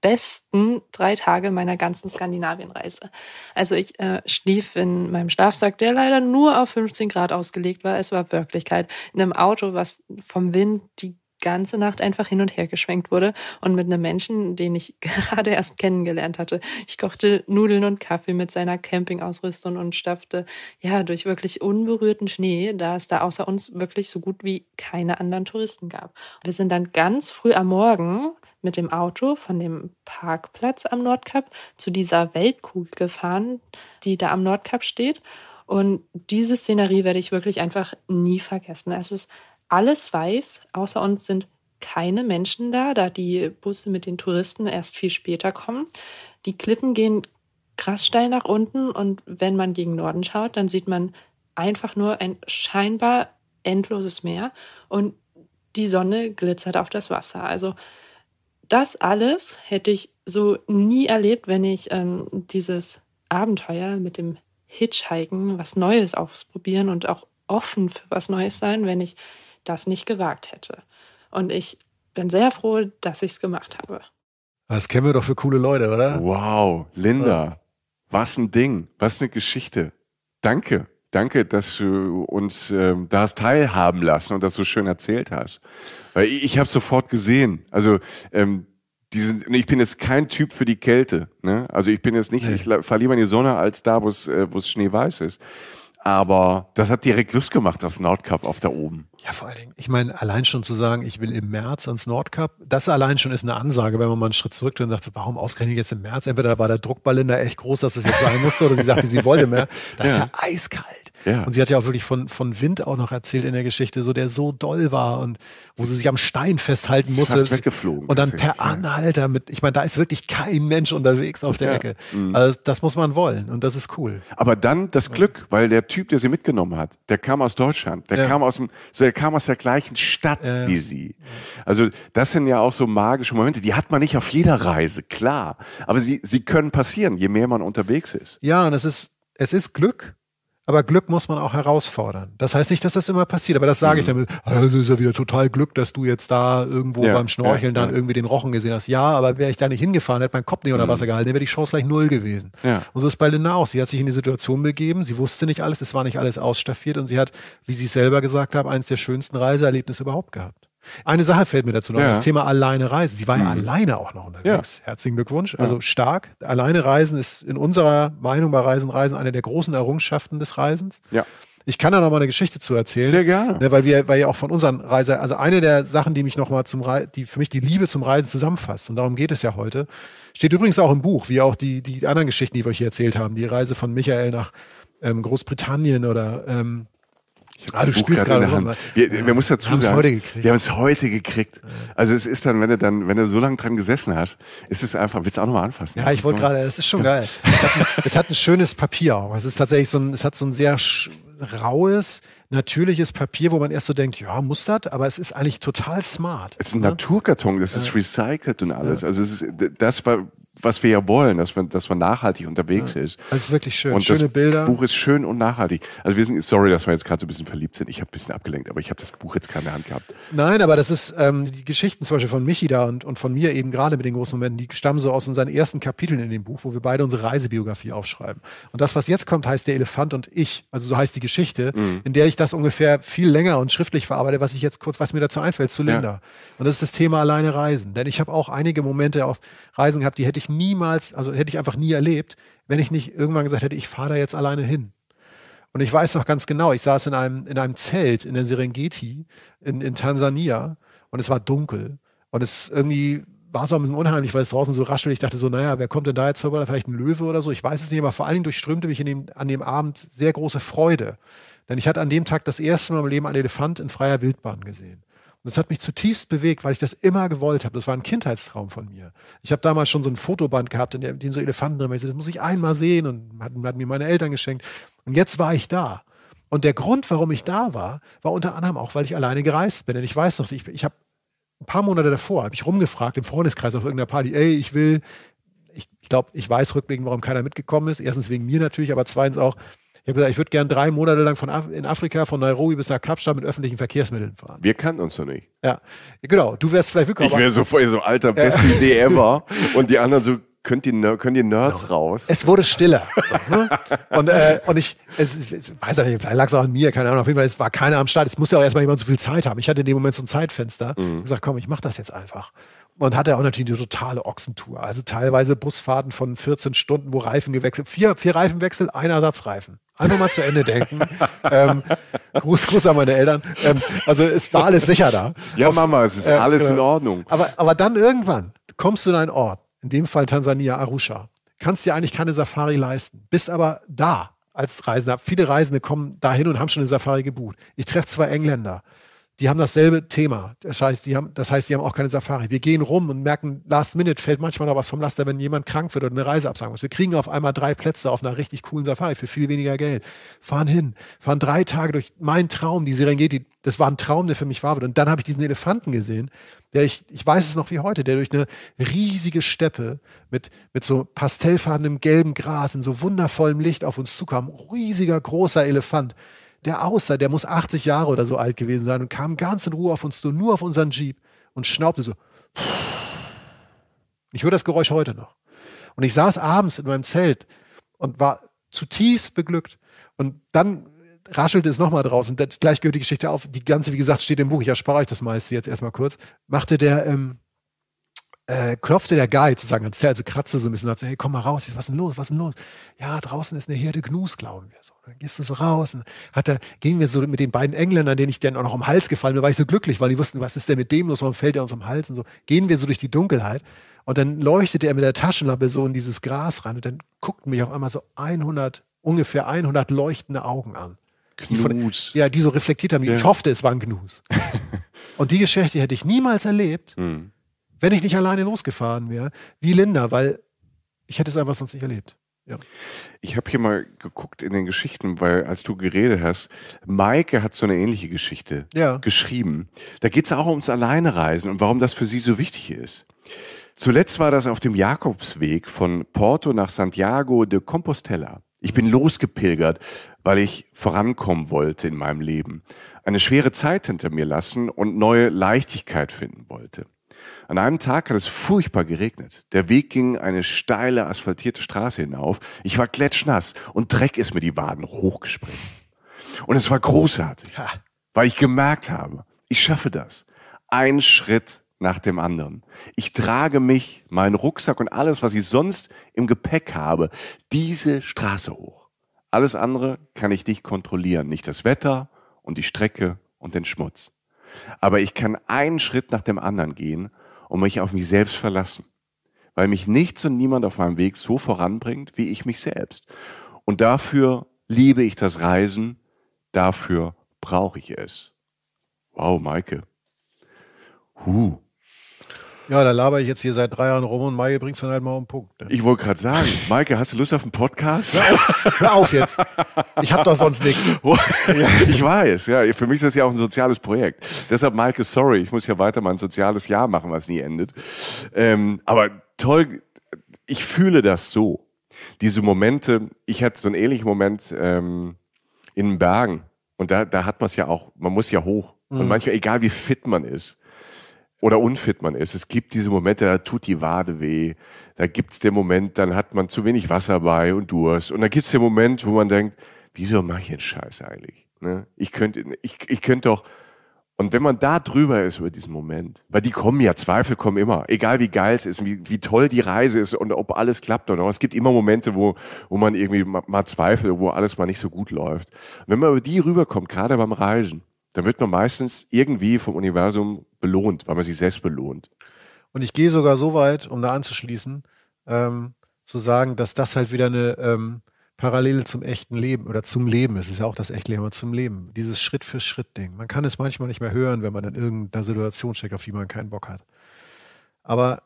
besten drei Tage meiner ganzen Skandinavienreise. Also ich äh, schlief in meinem Schlafsack, der leider nur auf 15 Grad ausgelegt war. Es war Wirklichkeit. In einem Auto, was vom Wind die ganze Nacht einfach hin und her geschwenkt wurde und mit einem Menschen, den ich gerade erst kennengelernt hatte. Ich kochte Nudeln und Kaffee mit seiner Campingausrüstung und stapfte ja durch wirklich unberührten Schnee, da es da außer uns wirklich so gut wie keine anderen Touristen gab. Wir sind dann ganz früh am Morgen mit dem Auto von dem Parkplatz am Nordkap zu dieser Weltkugel gefahren, die da am Nordkap steht. Und diese Szenerie werde ich wirklich einfach nie vergessen. Es ist alles weiß, außer uns sind keine Menschen da, da die Busse mit den Touristen erst viel später kommen. Die Klippen gehen krass steil nach unten und wenn man gegen Norden schaut, dann sieht man einfach nur ein scheinbar endloses Meer und die Sonne glitzert auf das Wasser. Also das alles hätte ich so nie erlebt, wenn ich ähm, dieses Abenteuer mit dem Hitchhiken, was Neues ausprobieren und auch offen für was Neues sein, wenn ich das nicht gewagt hätte. Und ich bin sehr froh, dass ich es gemacht habe. Das kennen wir doch für coole Leute, oder? Wow, Linda, ja. was ein Ding, was eine Geschichte. Danke. Danke, dass du uns äh, da hast teilhaben lassen und das so schön erzählt hast. Weil ich, ich habe sofort gesehen. Also ähm, sind, ich bin jetzt kein Typ für die Kälte. Ne? Also ich bin jetzt nicht, ich fahre lieber in die Sonne als da, wo es äh, Schnee weiß ist. Aber das hat direkt Lust gemacht aufs Nordcup auf da oben. Ja, vor allen Dingen, ich meine, allein schon zu sagen, ich will im März ans Nordcup, das allein schon ist eine Ansage, wenn man mal einen Schritt zurück und sagt, warum ausgerechnet jetzt im März? Entweder war der Druckballinder echt groß, dass es das jetzt sein musste, oder sie sagte, sie wollte mehr. Das ja. ist ja eiskalt. Ja. Und sie hat ja auch wirklich von, von Wind auch noch erzählt in der Geschichte, so der so doll war und wo sie sich am Stein festhalten musste. Fast weggeflogen. Und dann per Anhalter mit, ich meine, da ist wirklich kein Mensch unterwegs auf der ja. Ecke. Mhm. Also das muss man wollen und das ist cool. Aber dann das Glück, weil der Typ, der sie mitgenommen hat, der kam aus Deutschland, der ja. kam aus dem, so der kam aus der gleichen Stadt äh. wie sie. Also das sind ja auch so magische Momente, die hat man nicht auf jeder Reise, klar. Aber sie, sie können passieren, je mehr man unterwegs ist. Ja, und es ist, es ist Glück, aber Glück muss man auch herausfordern. Das heißt nicht, dass das immer passiert, aber das sage mhm. ich damit. Also ist ja wieder total Glück, dass du jetzt da irgendwo ja, beim Schnorcheln ja, dann ja. irgendwie den Rochen gesehen hast. Ja, aber wäre ich da nicht hingefahren, hätte mein Kopf nicht unter mhm. Wasser gehalten, dann wäre die Chance gleich null gewesen. Und so ist bei Linda auch. Sie hat sich in die Situation begeben, sie wusste nicht alles, es war nicht alles ausstaffiert und sie hat, wie sie selber gesagt hat, eins der schönsten Reiseerlebnisse überhaupt gehabt. Eine Sache fällt mir dazu noch, ja. das Thema alleine reisen. Sie war ja mhm. alleine auch noch unterwegs. Ja. Herzlichen Glückwunsch. Also stark. Alleine reisen ist in unserer Meinung bei Reisen Reisen eine der großen Errungenschaften des Reisens. Ja. Ich kann da noch mal eine Geschichte zu erzählen. Sehr gerne. Ne, weil wir, weil ja auch von unseren Reise, also eine der Sachen, die mich noch mal zum Reisen, die für mich die Liebe zum Reisen zusammenfasst, und darum geht es ja heute, steht übrigens auch im Buch, wie auch die, die anderen Geschichten, die wir euch hier erzählt haben, die Reise von Michael nach ähm, Großbritannien oder ähm, ich habe ah, das gerade in der Rum, wir, ja. wir müssen dazu wir sagen, heute gekriegt. wir haben es heute gekriegt. Also es ist dann, wenn du dann, wenn du so lange dran gesessen hast, ist es einfach. Willst du auch nochmal anfassen? Ja, ich wollte gerade. Es ist schon geil. Es hat, ein, es hat ein schönes Papier. Es ist tatsächlich so ein, es hat so ein sehr raues, natürliches Papier, wo man erst so denkt, ja, muss das, aber es ist eigentlich total smart. Es ist ein ne? Naturkarton, das ist recycelt und alles. Also ist, das war was wir ja wollen, dass man, dass man nachhaltig unterwegs ja. ist. Das ist wirklich schön. Und Schöne das Bilder. Buch ist schön und nachhaltig. Also wir sind, sorry, dass wir jetzt gerade so ein bisschen verliebt sind. Ich habe ein bisschen abgelenkt, aber ich habe das Buch jetzt keine Hand gehabt. Nein, aber das ist ähm, die Geschichten zum Beispiel von Michi da und, und von mir eben gerade mit den großen Momenten, die stammen so aus unseren ersten Kapiteln in dem Buch, wo wir beide unsere Reisebiografie aufschreiben. Und das, was jetzt kommt, heißt Der Elefant und ich. Also so heißt die Geschichte, mhm. in der ich das ungefähr viel länger und schriftlich verarbeite, was ich jetzt kurz, was mir dazu einfällt, zu Linda. Ja. Und das ist das Thema alleine reisen. Denn ich habe auch einige Momente auf Reisen gehabt, die hätte ich ich niemals, also hätte ich einfach nie erlebt, wenn ich nicht irgendwann gesagt hätte, ich fahre da jetzt alleine hin. Und ich weiß noch ganz genau, ich saß in einem, in einem Zelt in der Serengeti in, in Tansania und es war dunkel. Und es irgendwie war so ein bisschen unheimlich, weil es draußen so raschelt. Ich dachte so, naja, wer kommt denn da jetzt vorbei? Vielleicht ein Löwe oder so. Ich weiß es nicht, aber vor allen Dingen durchströmte mich dem, an dem Abend sehr große Freude. Denn ich hatte an dem Tag das erste Mal im Leben einen Elefant in freier Wildbahn gesehen. Und das hat mich zutiefst bewegt, weil ich das immer gewollt habe. Das war ein Kindheitstraum von mir. Ich habe damals schon so ein Fotoband gehabt, in dem so Elefanten drin waren. Das muss ich einmal sehen und hat, hatten mir meine Eltern geschenkt. Und jetzt war ich da. Und der Grund, warum ich da war, war unter anderem auch, weil ich alleine gereist bin. Denn ich weiß noch, ich, ich habe ein paar Monate davor, habe ich rumgefragt im Freundeskreis auf irgendeiner Party, ey, ich will, ich, ich glaube, ich weiß rückblickend, warum keiner mitgekommen ist. Erstens wegen mir natürlich, aber zweitens auch, ich habe gesagt, ich würde gerne drei Monate lang von Af in Afrika von Nairobi bis nach Kapstadt mit öffentlichen Verkehrsmitteln fahren. Wir kannten uns doch nicht. Ja, genau. Du wärst vielleicht willkommen. Ich wäre so voll so alter, beste Idee ever. Und die anderen so, könnt ihr, können die Nerds genau. raus. Es wurde stiller. So, ne? und, äh, und ich, es, ich weiß ja nicht, vielleicht lag es auch an mir, keine Ahnung, auf jeden Fall, es war keiner am Start. Es muss ja auch erstmal jemand so viel Zeit haben. Ich hatte in dem Moment so ein Zeitfenster mhm. und gesagt, komm, ich mach das jetzt einfach. Und hatte auch natürlich eine totale Ochsentour. Also teilweise Busfahrten von 14 Stunden, wo Reifen gewechselt, vier, vier Reifenwechsel, ein Ersatzreifen. Einfach mal zu Ende denken. ähm, Gruß, Gruß an meine Eltern. Ähm, also es war alles sicher da. Ja, Auf, Mama, es ist äh, alles in äh, Ordnung. Aber, aber dann irgendwann kommst du in einen Ort, in dem Fall Tansania, Arusha, kannst dir eigentlich keine Safari leisten, bist aber da als Reisender. Viele Reisende kommen dahin und haben schon eine Safari gebucht. Ich treffe zwei Engländer die haben dasselbe Thema. Das heißt, die haben, das heißt, die haben auch keine Safari. Wir gehen rum und merken, last minute fällt manchmal noch was vom Laster, wenn jemand krank wird oder eine Reise absagen muss. Wir kriegen auf einmal drei Plätze auf einer richtig coolen Safari für viel weniger Geld. Fahren hin, fahren drei Tage durch meinen Traum, die Serengeti. Das war ein Traum, der für mich wahr wird. Und dann habe ich diesen Elefanten gesehen, der ich, ich weiß es noch wie heute, der durch eine riesige Steppe mit, mit so pastellfarbenem gelben Gras in so wundervollem Licht auf uns zukam. Riesiger, großer Elefant der aussah, der muss 80 Jahre oder so alt gewesen sein und kam ganz in Ruhe auf uns, zu, nur auf unseren Jeep und schnaubte so. Ich höre das Geräusch heute noch. Und ich saß abends in meinem Zelt und war zutiefst beglückt. Und dann raschelte es nochmal draus und das, gleich gehört die Geschichte auf. Die ganze, wie gesagt, steht im Buch. Ich erspare euch das meiste jetzt erstmal kurz. Machte der, ähm, äh, klopfte der Guide sozusagen ans Zelt, also kratzte so ein bisschen, und sagte, hey, komm mal raus, was ist denn los, was ist denn los? Ja, draußen ist eine Herde Gnus, glauben wir so. Dann gehst du so raus. Und hat er, gehen wir so mit den beiden Engländern, denen ich dann auch noch am Hals gefallen bin, war ich so glücklich, weil die wussten, was ist denn mit dem los, warum fällt er uns am Hals und so. Gehen wir so durch die Dunkelheit. Und dann leuchtete er mit der Taschenlampe so in dieses Gras rein. Und dann guckten mich auf einmal so 100, ungefähr 100 leuchtende Augen an. Gnus. Die von, ja, die so reflektiert haben. Ja. Ich hoffte, es waren Gnus. und die Geschichte hätte ich niemals erlebt, mhm. wenn ich nicht alleine losgefahren wäre, wie Linda, weil ich hätte es einfach sonst nicht erlebt. Ja. Ich habe hier mal geguckt in den Geschichten, weil als du geredet hast, Maike hat so eine ähnliche Geschichte ja. geschrieben. Da geht es auch ums Alleinereisen und warum das für sie so wichtig ist. Zuletzt war das auf dem Jakobsweg von Porto nach Santiago de Compostela. Ich bin losgepilgert, weil ich vorankommen wollte in meinem Leben, eine schwere Zeit hinter mir lassen und neue Leichtigkeit finden wollte. An einem Tag hat es furchtbar geregnet. Der Weg ging eine steile, asphaltierte Straße hinauf. Ich war klatschnass und Dreck ist mir die Waden hochgespritzt. Und es war großartig, weil ich gemerkt habe, ich schaffe das. Ein Schritt nach dem anderen. Ich trage mich, meinen Rucksack und alles, was ich sonst im Gepäck habe, diese Straße hoch. Alles andere kann ich nicht kontrollieren. Nicht das Wetter und die Strecke und den Schmutz. Aber ich kann einen Schritt nach dem anderen gehen und mich auf mich selbst verlassen, weil mich nichts und niemand auf meinem Weg so voranbringt wie ich mich selbst. Und dafür liebe ich das Reisen, dafür brauche ich es. Wow, Maike. Huh. Ja, da laber ich jetzt hier seit drei Jahren rum und Maike bringt es dann halt mal auf den Punkt. Ne? Ich wollte gerade sagen, Maike, hast du Lust auf einen Podcast? Hör auf, hör auf jetzt. Ich habe doch sonst nichts. Ich weiß, ja. Für mich ist das ja auch ein soziales Projekt. Deshalb, Maike, sorry, ich muss ja weiter mein soziales Jahr machen, was nie endet. Ähm, aber toll, ich fühle das so. Diese Momente, ich hatte so einen ähnlichen Moment ähm, in Bergen. Und da, da hat man es ja auch, man muss ja hoch. Und mhm. manchmal, egal wie fit man ist, oder unfit man ist. Es gibt diese Momente, da tut die Wade weh. Da gibt's den Moment, dann hat man zu wenig Wasser bei und Durst. Und dann gibt's den Moment, wo man denkt, wieso mache ich den Scheiß eigentlich? Ne? Ich könnte ich, ich könnte doch. Und wenn man da drüber ist über diesen Moment, weil die kommen ja, Zweifel kommen immer, egal wie geil es ist, wie, wie toll die Reise ist und ob alles klappt oder Es gibt immer Momente, wo, wo man irgendwie mal, mal zweifelt, wo alles mal nicht so gut läuft. Und wenn man über die rüberkommt, gerade beim Reisen, dann wird man meistens irgendwie vom Universum belohnt, weil man sich selbst belohnt. Und ich gehe sogar so weit, um da anzuschließen, ähm, zu sagen, dass das halt wieder eine ähm, Parallele zum echten Leben oder zum Leben ist. Es ist ja auch das echte Leben, aber zum Leben. Dieses Schritt-für-Schritt-Ding. Man kann es manchmal nicht mehr hören, wenn man in irgendeiner Situation steckt, auf die man keinen Bock hat. Aber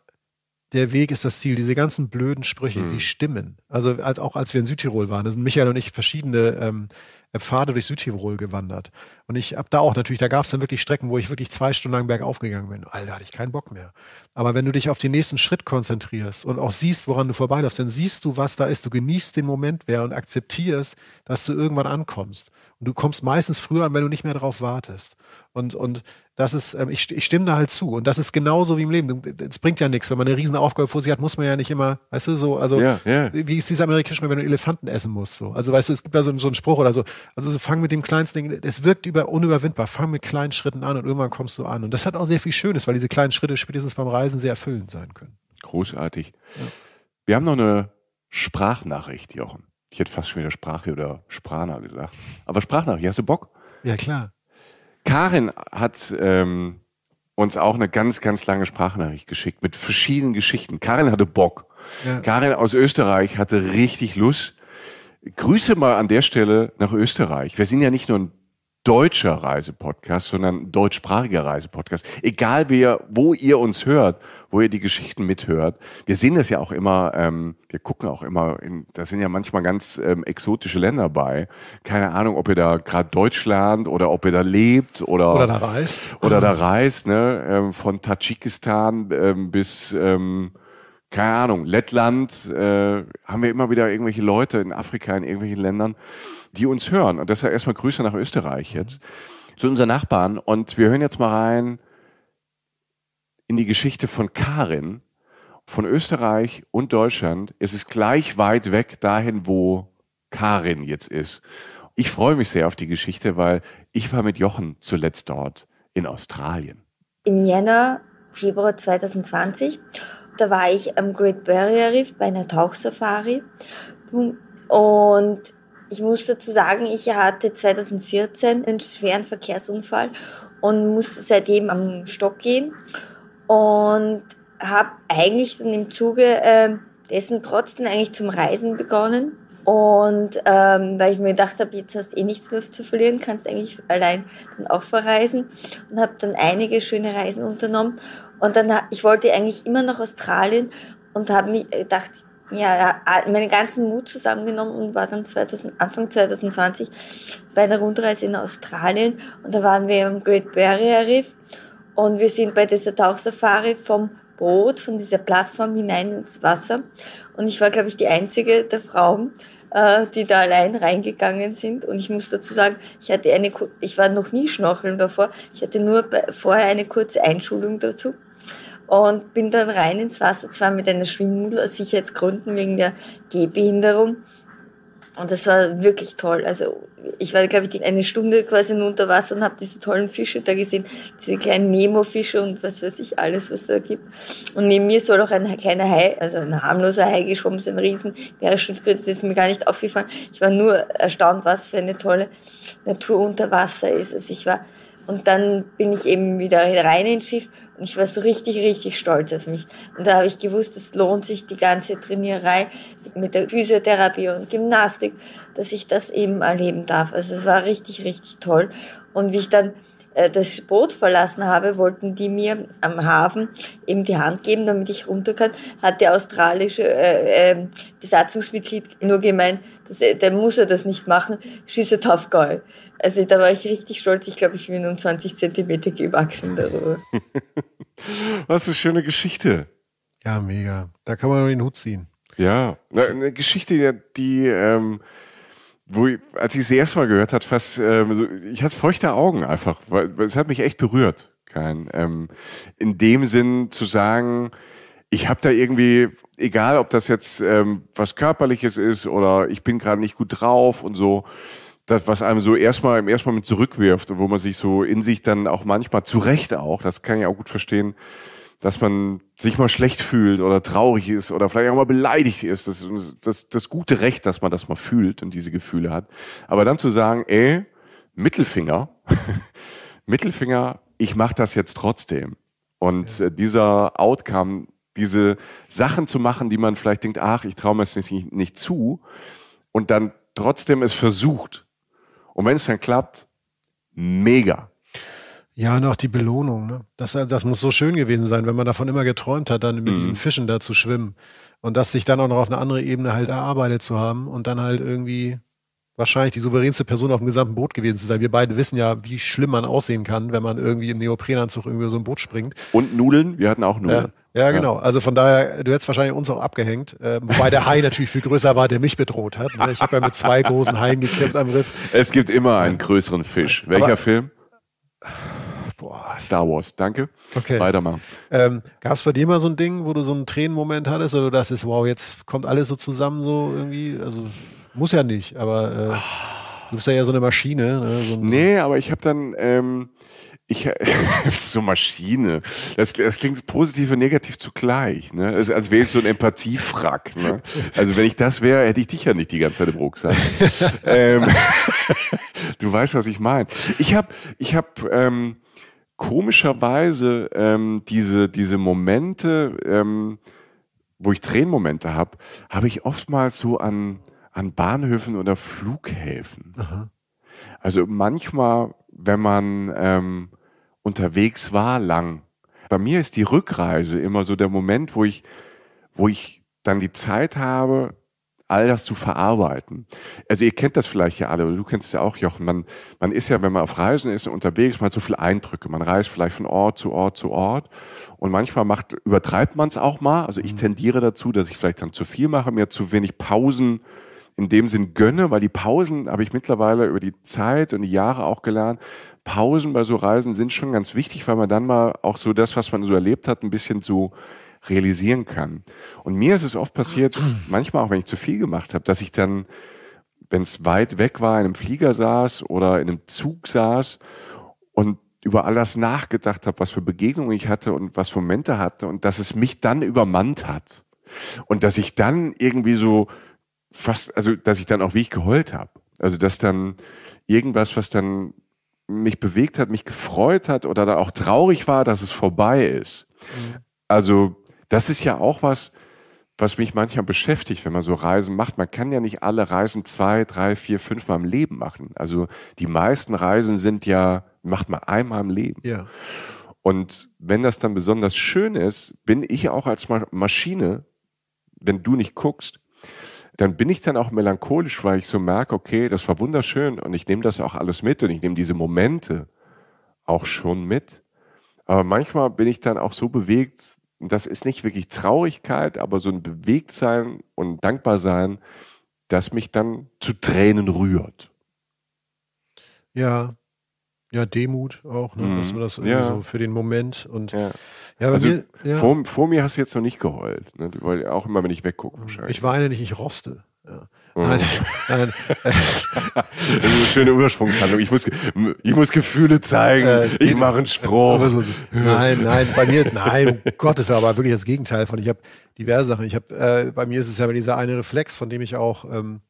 der Weg ist das Ziel. Diese ganzen blöden Sprüche, mhm. sie stimmen. Also als, auch als wir in Südtirol waren, da sind Michael und ich verschiedene ähm, äh, Pfade durch Südtirol gewandert. Und ich hab da auch natürlich, da gab es dann wirklich Strecken, wo ich wirklich zwei Stunden lang bergauf gegangen bin. Alter, hatte ich keinen Bock mehr. Aber wenn du dich auf den nächsten Schritt konzentrierst und auch siehst, woran du vorbeiläufst, dann siehst du, was da ist. Du genießt den Moment mehr und akzeptierst, dass du irgendwann ankommst. Und du kommst meistens früher an, wenn du nicht mehr darauf wartest. Und, und das ist, ähm, ich, ich stimme da halt zu. Und das ist genauso wie im Leben. Es bringt ja nichts. Wenn man eine riesen Aufgabe vor sich hat, muss man ja nicht immer, weißt du, so, also yeah, yeah. wie ist dieses amerikanische, wenn du Elefanten essen musst? So. Also weißt du, es gibt da so, so einen Spruch oder so. Also so, fang mit dem kleinsten Ding, es wirkt über, unüberwindbar, fang mit kleinen Schritten an und irgendwann kommst du an. Und das hat auch sehr viel Schönes, weil diese kleinen Schritte spätestens beim Reisen sehr erfüllend sein können. Großartig. Ja. Wir haben noch eine Sprachnachricht, Jochen. Ich hätte fast schon wieder Sprache oder Sprana gesagt. Aber Sprachnachricht, hast du Bock? Ja, klar. Karin hat ähm, uns auch eine ganz, ganz lange Sprachnachricht geschickt mit verschiedenen Geschichten. Karin hatte Bock. Ja. Karin aus Österreich hatte richtig Lust. Grüße mal an der Stelle nach Österreich. Wir sind ja nicht nur ein deutscher Reisepodcast, sondern deutschsprachiger Reisepodcast. Egal wer, wo ihr uns hört, wo ihr die Geschichten mithört. Wir sehen das ja auch immer, ähm, wir gucken auch immer, in, da sind ja manchmal ganz ähm, exotische Länder bei. Keine Ahnung, ob ihr da gerade lernt oder ob ihr da lebt oder, oder da reist. Oder da reist, ne? Ähm, von Tadschikistan ähm, bis ähm, keine Ahnung, Lettland, äh, haben wir immer wieder irgendwelche Leute in Afrika, in irgendwelchen Ländern die uns hören. Und deshalb erstmal Grüße nach Österreich jetzt zu unseren Nachbarn. Und wir hören jetzt mal rein in die Geschichte von Karin, von Österreich und Deutschland. ist Es gleich weit weg dahin, wo Karin jetzt ist. Ich freue mich sehr auf die Geschichte, weil ich war mit Jochen zuletzt dort in Australien. Im Jänner, Februar 2020, da war ich am Great Barrier Reef bei einer Tauchsafari und ich muss dazu sagen, ich hatte 2014 einen schweren Verkehrsunfall und musste seitdem am Stock gehen und habe eigentlich dann im Zuge ähm, dessen trotzdem eigentlich zum Reisen begonnen. Und ähm, weil ich mir gedacht habe, jetzt hast du eh nichts mehr zu verlieren, kannst eigentlich allein dann auch verreisen und habe dann einige schöne Reisen unternommen. Und dann, ich wollte eigentlich immer nach Australien und habe mir gedacht, ja, meinen ganzen Mut zusammengenommen und war dann 2000, Anfang 2020 bei einer Rundreise in Australien und da waren wir am Great Barrier Reef und wir sind bei dieser Tauchsafari vom Boot, von dieser Plattform hinein ins Wasser und ich war, glaube ich, die einzige der Frauen, äh, die da allein reingegangen sind. Und ich muss dazu sagen, ich hatte eine, ich war noch nie schnorcheln davor. Ich hatte nur vorher eine kurze Einschulung dazu und bin dann rein ins Wasser, zwar mit einer Schwimmmudel aus also Sicherheitsgründen wegen der Gehbehinderung. Und das war wirklich toll. Also ich war, glaube ich, eine Stunde quasi nur unter Wasser und habe diese tollen Fische da gesehen, diese kleinen Nemo-Fische und was weiß ich, alles, was da gibt. Und neben mir soll auch ein kleiner Hai, also ein harmloser Hai geschwommen sein, so riesen Meeresschildkröte, das ist mir gar nicht aufgefallen. Ich war nur erstaunt, was für eine tolle Natur unter Wasser ist. Also ich war und dann bin ich eben wieder rein ins Schiff und ich war so richtig, richtig stolz auf mich. Und da habe ich gewusst, es lohnt sich die ganze Trainierei mit der Physiotherapie und Gymnastik, dass ich das eben erleben darf. Also es war richtig, richtig toll. Und wie ich dann äh, das Boot verlassen habe, wollten die mir am Hafen eben die Hand geben, damit ich runter kann, hat der australische äh, äh, Besatzungsmitglied nur gemeint, dass, der muss er das nicht machen, schießt auf tough guy. Also da war ich richtig stolz. Ich glaube, ich bin um 20 Zentimeter gewachsen darüber. Was eine schöne Geschichte. Ja, mega. Da kann man nur den Hut ziehen. Ja, eine Geschichte, die, ähm, wo ich, als ich sie erstmal gehört hat, fast, ähm, ich hatte feuchte Augen einfach, weil, weil es hat mich echt berührt. Kein, ähm, in dem Sinn zu sagen, ich habe da irgendwie, egal ob das jetzt ähm, was Körperliches ist oder ich bin gerade nicht gut drauf und so, das, was einem so erstmal im ersten Moment zurückwirft und wo man sich so in sich dann auch manchmal zu Recht auch, das kann ich auch gut verstehen, dass man sich mal schlecht fühlt oder traurig ist oder vielleicht auch mal beleidigt ist. Das, das, das gute Recht, dass man das mal fühlt und diese Gefühle hat. Aber dann zu sagen, ey, Mittelfinger, Mittelfinger, ich mache das jetzt trotzdem. Und ja. Äh, dieser Outcome, diese Sachen zu machen, die man vielleicht denkt, ach, ich traue mir es nicht, nicht zu, und dann trotzdem es versucht, und wenn es dann klappt, mega. Ja, und auch die Belohnung. Ne? Das, das muss so schön gewesen sein, wenn man davon immer geträumt hat, dann mit mhm. diesen Fischen da zu schwimmen. Und das sich dann auch noch auf eine andere Ebene halt erarbeitet zu haben und dann halt irgendwie wahrscheinlich die souveränste Person auf dem gesamten Boot gewesen zu sein. Wir beide wissen ja, wie schlimm man aussehen kann, wenn man irgendwie im Neoprenanzug irgendwie so ein Boot springt. Und Nudeln, wir hatten auch Nudeln. Ja, ja genau. Also von daher, du hättest wahrscheinlich uns auch abgehängt, äh, wobei der Hai natürlich viel größer war, der mich bedroht hat. Ne? Ich habe ja mit zwei großen Haien gekämpft am Riff. Es gibt immer einen größeren Fisch. Welcher Film? Boah. Star Wars, danke. Okay. Weitermachen. Ähm, Gab es bei dir mal so ein Ding, wo du so einen Tränenmoment hattest, oder das ist, wow, jetzt kommt alles so zusammen, so irgendwie? Also muss ja nicht, aber äh, du bist ja, ja so eine Maschine. Ne? So, ein, nee, aber ich habe dann. Ähm, ich so Maschine. Das, das klingt positiv und negativ zugleich. Ne? Das, als wäre ich so ein Empathiefrack. Ne? Also wenn ich das wäre, hätte ich dich ja nicht die ganze Zeit im Rucksack. ähm, du weißt, was ich meine. Ich habe ich hab, ähm, komischerweise ähm, diese, diese Momente, ähm, wo ich Tränenmomente habe, habe ich oftmals so an an Bahnhöfen oder Flughäfen. Aha. Also manchmal, wenn man ähm, unterwegs war lang, bei mir ist die Rückreise immer so der Moment, wo ich, wo ich dann die Zeit habe, all das zu verarbeiten. Also ihr kennt das vielleicht ja alle, oder du kennst es ja auch, Jochen. Man, man ist ja, wenn man auf Reisen ist, unterwegs, man hat so viele Eindrücke. Man reist vielleicht von Ort zu Ort zu Ort und manchmal macht, übertreibt man es auch mal. Also ich mhm. tendiere dazu, dass ich vielleicht dann zu viel mache, mir zu wenig Pausen in dem Sinn gönne, weil die Pausen habe ich mittlerweile über die Zeit und die Jahre auch gelernt. Pausen bei so Reisen sind schon ganz wichtig, weil man dann mal auch so das, was man so erlebt hat, ein bisschen so realisieren kann. Und mir ist es oft passiert, manchmal auch wenn ich zu viel gemacht habe, dass ich dann, wenn es weit weg war, in einem Flieger saß oder in einem Zug saß und über all das nachgedacht habe, was für Begegnungen ich hatte und was für Momente hatte und dass es mich dann übermannt hat. Und dass ich dann irgendwie so fast, also dass ich dann auch wie ich geheult habe. Also dass dann irgendwas, was dann mich bewegt hat, mich gefreut hat oder dann auch traurig war, dass es vorbei ist. Mhm. Also das ist ja auch was, was mich manchmal beschäftigt, wenn man so Reisen macht. Man kann ja nicht alle Reisen zwei, drei, vier, fünf Mal im Leben machen. Also die meisten Reisen sind ja, macht man einmal im Leben. Ja. Und wenn das dann besonders schön ist, bin ich auch als Maschine, wenn du nicht guckst, dann bin ich dann auch melancholisch, weil ich so merke, okay, das war wunderschön und ich nehme das auch alles mit und ich nehme diese Momente auch schon mit. Aber manchmal bin ich dann auch so bewegt, das ist nicht wirklich Traurigkeit, aber so ein Bewegtsein und Dankbarsein, das mich dann zu Tränen rührt. Ja, ja, Demut auch, ne? mhm. dass man das ja. so für den Moment und ja, ja also mir, ja. Vor, vor, mir hast du jetzt noch nicht geheult, ne? weil auch immer, wenn ich weggucke, mhm. wahrscheinlich. Ich weine nicht, ich roste. Ja. Oh. Nein, nein. das ist eine schöne Ursprungshandlung. Ich muss, ich muss Gefühle zeigen. Äh, ich mache einen Spruch. So, nein, nein, bei mir, nein, um Gott, ist aber wirklich das Gegenteil von. Ich habe diverse Sachen. Ich hab, äh, bei mir ist es ja dieser eine Reflex, von dem ich auch ähm,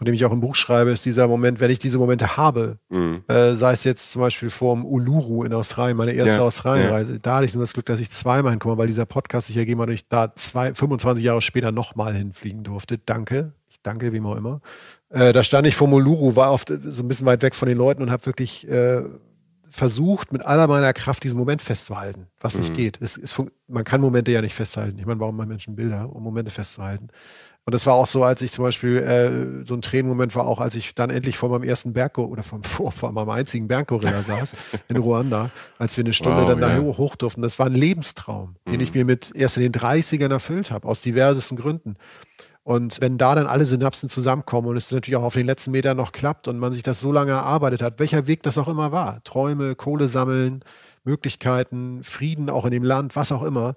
von dem ich auch im Buch schreibe, ist dieser Moment, wenn ich diese Momente habe, mhm. äh, sei es jetzt zum Beispiel vorm Uluru in Australien, meine erste ja, Australienreise, ja. da hatte ich nur das Glück, dass ich zweimal hinkomme, weil dieser Podcast sich ergeben hat und ich da zwei, 25 Jahre später nochmal hinfliegen durfte. Danke. Ich danke, wie auch immer. Äh, da stand ich vorm Uluru, war oft äh, so ein bisschen weit weg von den Leuten und habe wirklich äh, versucht, mit aller meiner Kraft diesen Moment festzuhalten, was mhm. nicht geht. Es, es man kann Momente ja nicht festhalten. Ich meine, warum machen Menschen Bilder, um Momente festzuhalten? Und das war auch so, als ich zum Beispiel, äh, so ein Tränenmoment war auch, als ich dann endlich vor meinem ersten Berggo oder vom, vor, vor meinem einzigen Berggorilla saß in Ruanda, als wir eine Stunde wow, dann yeah. da hoch, hoch durften. Das war ein Lebenstraum, mhm. den ich mhm. mir mit erst in den 30ern erfüllt habe, aus diversesten Gründen. Und wenn da dann alle Synapsen zusammenkommen und es dann natürlich auch auf den letzten Metern noch klappt und man sich das so lange erarbeitet hat, welcher Weg das auch immer war, Träume, Kohle sammeln, Möglichkeiten, Frieden auch in dem Land, was auch immer,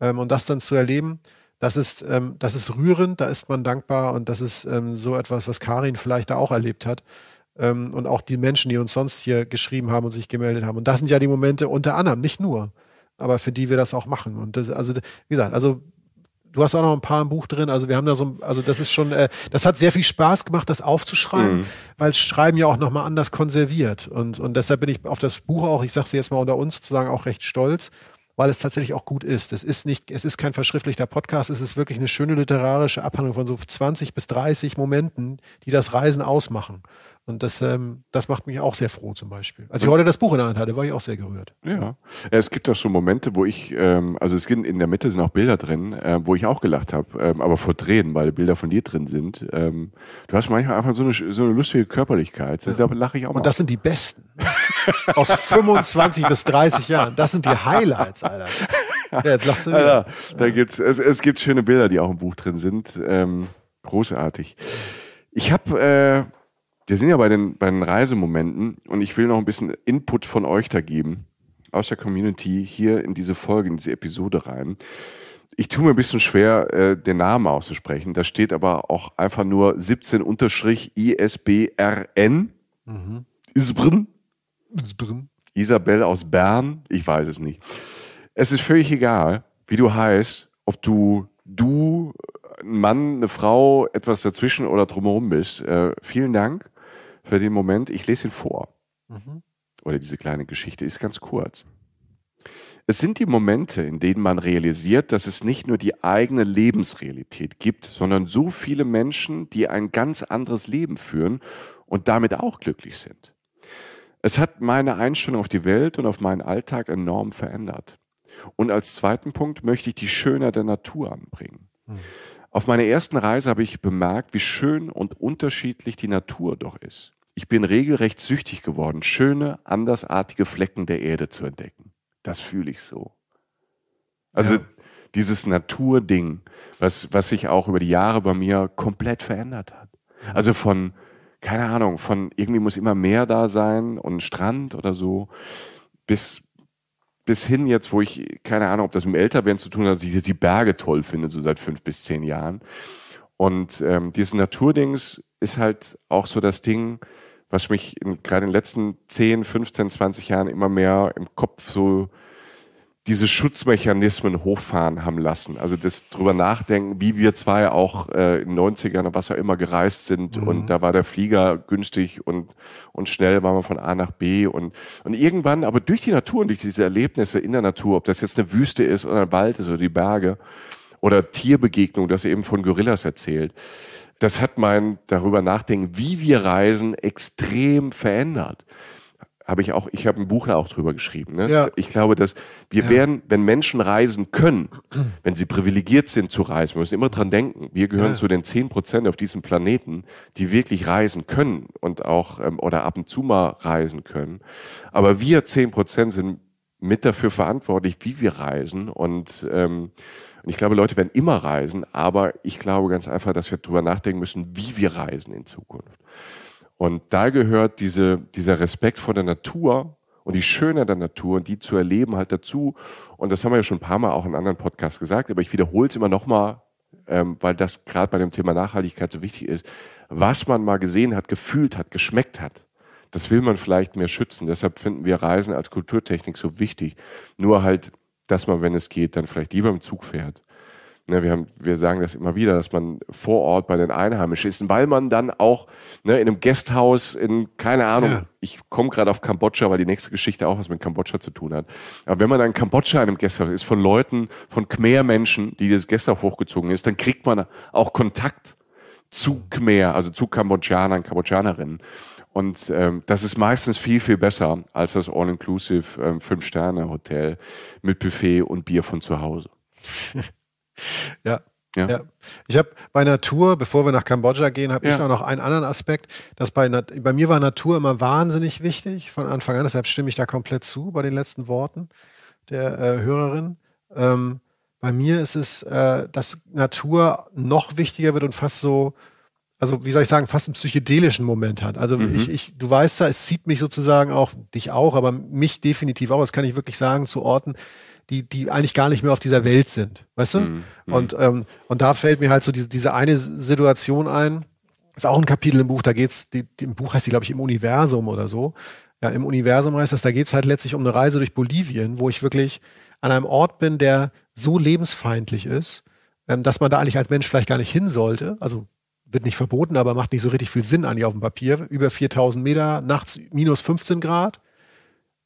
ähm, und das dann zu erleben, das ist, ähm, das ist rührend, da ist man dankbar und das ist ähm, so etwas, was Karin vielleicht da auch erlebt hat. Ähm, und auch die Menschen, die uns sonst hier geschrieben haben und sich gemeldet haben. Und das sind ja die Momente unter anderem, nicht nur, aber für die wir das auch machen. Und das, also, wie gesagt, also du hast auch noch ein paar im Buch drin. Also wir haben da so, also das ist schon, äh, das hat sehr viel Spaß gemacht, das aufzuschreiben, mhm. weil Schreiben ja auch nochmal anders konserviert. Und, und deshalb bin ich auf das Buch auch, ich sage es jetzt mal unter uns sozusagen auch recht stolz, weil es tatsächlich auch gut ist. Es ist nicht, es ist kein verschriftlichter Podcast, es ist wirklich eine schöne literarische Abhandlung von so 20 bis 30 Momenten, die das Reisen ausmachen. Und das, ähm, das macht mich auch sehr froh zum Beispiel. Als ich heute das Buch in der Hand hatte, war ich auch sehr gerührt. Ja, es gibt auch schon Momente, wo ich, ähm, also es gibt in der Mitte sind auch Bilder drin, äh, wo ich auch gelacht habe, ähm, aber vor Tränen, weil Bilder von dir drin sind. Ähm, du hast manchmal einfach so eine, so eine lustige Körperlichkeit, deshalb lache ich auch mal. Und das sind die besten. Aus 25 bis 30 Jahren. Das sind die Highlights, Alter. Ja, jetzt lachst du wieder. Alter, da gibt's, es, es gibt schöne Bilder, die auch im Buch drin sind. Ähm, großartig. Ich habe... Äh, wir sind ja bei den, bei den Reisemomenten und ich will noch ein bisschen Input von euch da geben, aus der Community, hier in diese Folge, in diese Episode rein. Ich tue mir ein bisschen schwer, äh, den Namen auszusprechen. Da steht aber auch einfach nur 17-ISBRN. Mhm. Isbrin. Isbrin. Isabel aus Bern. Ich weiß es nicht. Es ist völlig egal, wie du heißt, ob du du ein Mann, eine Frau, etwas dazwischen oder drumherum bist. Äh, vielen Dank für den Moment. Ich lese ihn vor. Mhm. Oder diese kleine Geschichte ist ganz kurz. Es sind die Momente, in denen man realisiert, dass es nicht nur die eigene Lebensrealität gibt, sondern so viele Menschen, die ein ganz anderes Leben führen und damit auch glücklich sind. Es hat meine Einstellung auf die Welt und auf meinen Alltag enorm verändert. Und als zweiten Punkt möchte ich die Schönheit der Natur anbringen. Mhm. Auf meiner ersten Reise habe ich bemerkt, wie schön und unterschiedlich die Natur doch ist. Ich bin regelrecht süchtig geworden, schöne, andersartige Flecken der Erde zu entdecken. Das fühle ich so. Also ja. dieses Naturding, was, was sich auch über die Jahre bei mir komplett verändert hat. Also von, keine Ahnung, von irgendwie muss immer mehr da sein und Strand oder so, bis bis hin jetzt, wo ich, keine Ahnung, ob das mit Älterwerden zu tun hat, dass ich jetzt die Berge toll finde, so seit fünf bis zehn Jahren. Und ähm, dieses Naturdings ist halt auch so das Ding, was mich gerade in den letzten 10, 15, 20 Jahren immer mehr im Kopf so diese Schutzmechanismen hochfahren haben lassen. Also das drüber nachdenken, wie wir zwei auch äh, in den 90ern und was auch immer gereist sind mhm. und da war der Flieger günstig und, und schnell waren wir von A nach B und, und irgendwann, aber durch die Natur und durch diese Erlebnisse in der Natur, ob das jetzt eine Wüste ist oder ein Wald ist oder die Berge oder Tierbegegnung, das eben von Gorillas erzählt, das hat mein darüber nachdenken, wie wir reisen, extrem verändert habe ich auch, ich habe ein Buch da auch drüber geschrieben. Ne? Ja. Ich glaube, dass wir ja. werden, wenn Menschen reisen können, wenn sie privilegiert sind zu reisen, wir müssen immer dran denken, wir gehören ja. zu den zehn Prozent auf diesem Planeten, die wirklich reisen können und auch ähm, oder ab und zu mal reisen können. Aber wir zehn Prozent sind mit dafür verantwortlich, wie wir reisen. Und, ähm, und ich glaube, Leute werden immer reisen, aber ich glaube ganz einfach, dass wir drüber nachdenken müssen, wie wir reisen in Zukunft. Und da gehört diese, dieser Respekt vor der Natur und die Schöne der Natur und die zu erleben halt dazu. Und das haben wir ja schon ein paar Mal auch in anderen Podcasts gesagt, aber ich wiederhole es immer nochmal, ähm, weil das gerade bei dem Thema Nachhaltigkeit so wichtig ist. Was man mal gesehen hat, gefühlt hat, geschmeckt hat, das will man vielleicht mehr schützen. Deshalb finden wir Reisen als Kulturtechnik so wichtig. Nur halt, dass man, wenn es geht, dann vielleicht lieber im Zug fährt Ne, wir, haben, wir sagen das immer wieder, dass man vor Ort bei den Einheimischen ist, weil man dann auch ne, in einem Gasthaus, in, keine Ahnung, ja. ich komme gerade auf Kambodscha, weil die nächste Geschichte auch was mit Kambodscha zu tun hat. Aber wenn man dann in Kambodscha in einem Gasthaus ist, von Leuten, von Khmer-Menschen, die dieses Gasthaus hochgezogen ist, dann kriegt man auch Kontakt zu Khmer, also zu Kambodschanern, Kambodschanerinnen. Und ähm, das ist meistens viel, viel besser als das All-Inclusive ähm, Fünf-Sterne-Hotel mit Buffet und Bier von zu Hause. ja. Ja. ja. Ich habe bei Natur, bevor wir nach Kambodscha gehen, habe ja. ich auch noch einen anderen Aspekt, dass bei, bei mir war Natur immer wahnsinnig wichtig von Anfang an, deshalb stimme ich da komplett zu bei den letzten Worten der äh, Hörerin. Ähm, bei mir ist es, äh, dass Natur noch wichtiger wird und fast so, also wie soll ich sagen, fast einen psychedelischen Moment hat. Also mhm. ich, ich, du weißt ja, es zieht mich sozusagen auch, dich auch, aber mich definitiv auch, das kann ich wirklich sagen, zu Orten, die, die eigentlich gar nicht mehr auf dieser Welt sind. Weißt du? Mhm. mhm. Und, ähm, und da fällt mir halt so diese, diese eine Situation ein, ist auch ein Kapitel im Buch, da geht's, die, die, im Buch heißt die, glaube ich, im Universum oder so. Ja, im Universum heißt das, da geht's halt letztlich um eine Reise durch Bolivien, wo ich wirklich an einem Ort bin, der so lebensfeindlich ist, ähm, dass man da eigentlich als Mensch vielleicht gar nicht hin sollte. Also wird nicht verboten, aber macht nicht so richtig viel Sinn eigentlich auf dem Papier. Über 4000 Meter, nachts minus 15 Grad,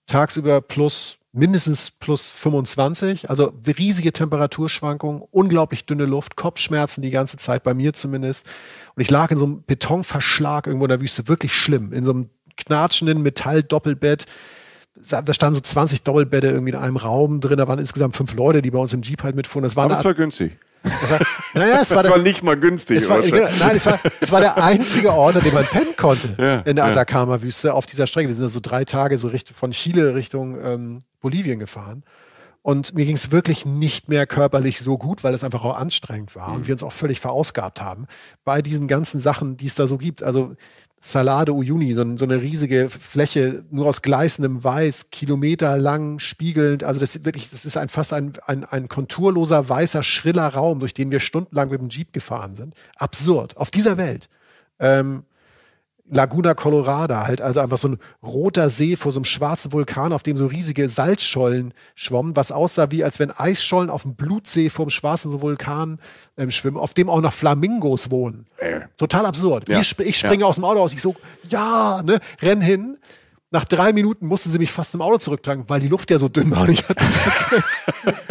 tagsüber plus mindestens plus 25, also riesige Temperaturschwankungen, unglaublich dünne Luft, Kopfschmerzen die ganze Zeit, bei mir zumindest. Und ich lag in so einem Betonverschlag irgendwo in der Wüste, wirklich schlimm, in so einem knatschenden Metalldoppelbett. Da standen so 20 Doppelbette irgendwie in einem Raum drin. Da waren insgesamt fünf Leute, die bei uns im Jeep halt mitfuhren. Das war, Aber das war günstig. Das war, naja, es war, der, war, nicht mal günstig. Es war, genau, nein, es war, es war der einzige Ort, an dem man pennen konnte ja, in der Atacama-Wüste auf dieser Strecke. Wir sind so also drei Tage so Richtung, von Chile Richtung ähm, Bolivien gefahren. Und mir ging es wirklich nicht mehr körperlich so gut, weil es einfach auch anstrengend war mhm. und wir uns auch völlig verausgabt haben bei diesen ganzen Sachen, die es da so gibt. Also Salade Uyuni, so, so, eine riesige Fläche, nur aus gleißendem Weiß, kilometerlang, spiegelnd. Also das ist wirklich, das ist ein fast ein, ein, ein konturloser, weißer, schriller Raum, durch den wir stundenlang mit dem Jeep gefahren sind. Absurd. Auf dieser Welt. Ähm, Laguna Colorada, halt also einfach so ein roter See vor so einem schwarzen Vulkan, auf dem so riesige Salzschollen schwommen, was aussah wie, als wenn Eisschollen auf dem Blutsee vor einem schwarzen Vulkan ähm, schwimmen, auf dem auch noch Flamingos wohnen. Äh. Total absurd. Ja. Ich, ich, springe ja. aus dem Auto aus, ich so, ja, ne, renn hin, nach drei Minuten mussten sie mich fast im Auto zurücktragen, weil die Luft ja so dünn war und ich hatte es vergessen.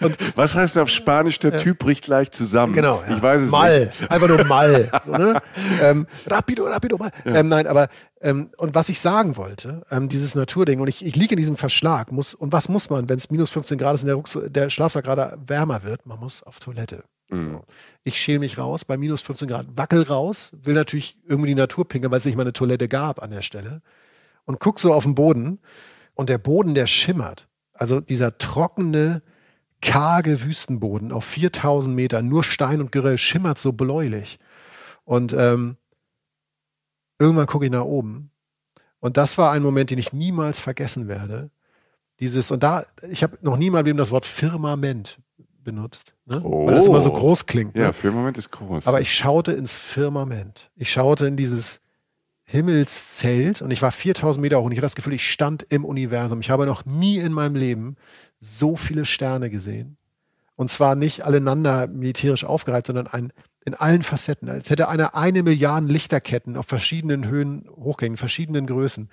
und Was heißt auf Spanisch, der äh, Typ bricht leicht zusammen? Genau. Ja. Ich weiß es mal. Nicht. Einfach nur mal. So, ne? ähm, rapido, rapido, mal. Ja. Ähm, nein, aber ähm, und was ich sagen wollte, ähm, dieses Naturding, und ich, ich liege in diesem Verschlag, muss, und was muss man, wenn es minus 15 Grad ist und der, der Schlafsack gerade wärmer wird? Man muss auf Toilette. Mhm. So. Ich schäle mich raus, bei minus 15 Grad wackel raus, will natürlich irgendwie die Natur pinkeln, weil es nicht mal eine Toilette gab an der Stelle und guck so auf den Boden und der Boden, der schimmert. Also dieser trockene, karge Wüstenboden auf 4000 Meter, nur Stein und Geröll, schimmert so bläulich. Und ähm, irgendwann gucke ich nach oben. Und das war ein Moment, den ich niemals vergessen werde. Dieses, und da, ich habe noch nie mal eben das Wort Firmament benutzt, ne? oh. weil das immer so oh. groß klingt. Ne? Ja, Firmament ist groß. Aber ich schaute ins Firmament. Ich schaute in dieses Himmelszelt und ich war 4000 Meter hoch und ich hatte das Gefühl, ich stand im Universum. Ich habe noch nie in meinem Leben so viele Sterne gesehen. Und zwar nicht alleinander militärisch aufgereiht, sondern ein, in allen Facetten. Als hätte einer eine Milliarde Lichterketten auf verschiedenen Höhen hochgängen, verschiedenen Größen.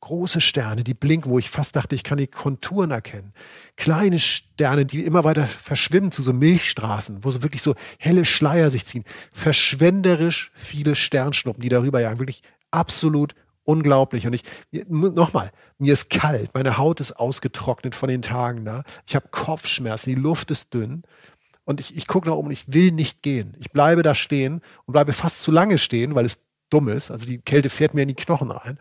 Große Sterne, die blinken, wo ich fast dachte, ich kann die Konturen erkennen. Kleine Sterne, die immer weiter verschwimmen zu so Milchstraßen, wo so wirklich so helle Schleier sich ziehen. Verschwenderisch viele Sternschnuppen, die darüber jagen. Wirklich absolut unglaublich. Und ich, nochmal, mir ist kalt, meine Haut ist ausgetrocknet von den Tagen da. Ich habe Kopfschmerzen, die Luft ist dünn. Und ich, ich gucke nach oben und ich will nicht gehen. Ich bleibe da stehen und bleibe fast zu lange stehen, weil es dumm ist. Also die Kälte fährt mir in die Knochen rein.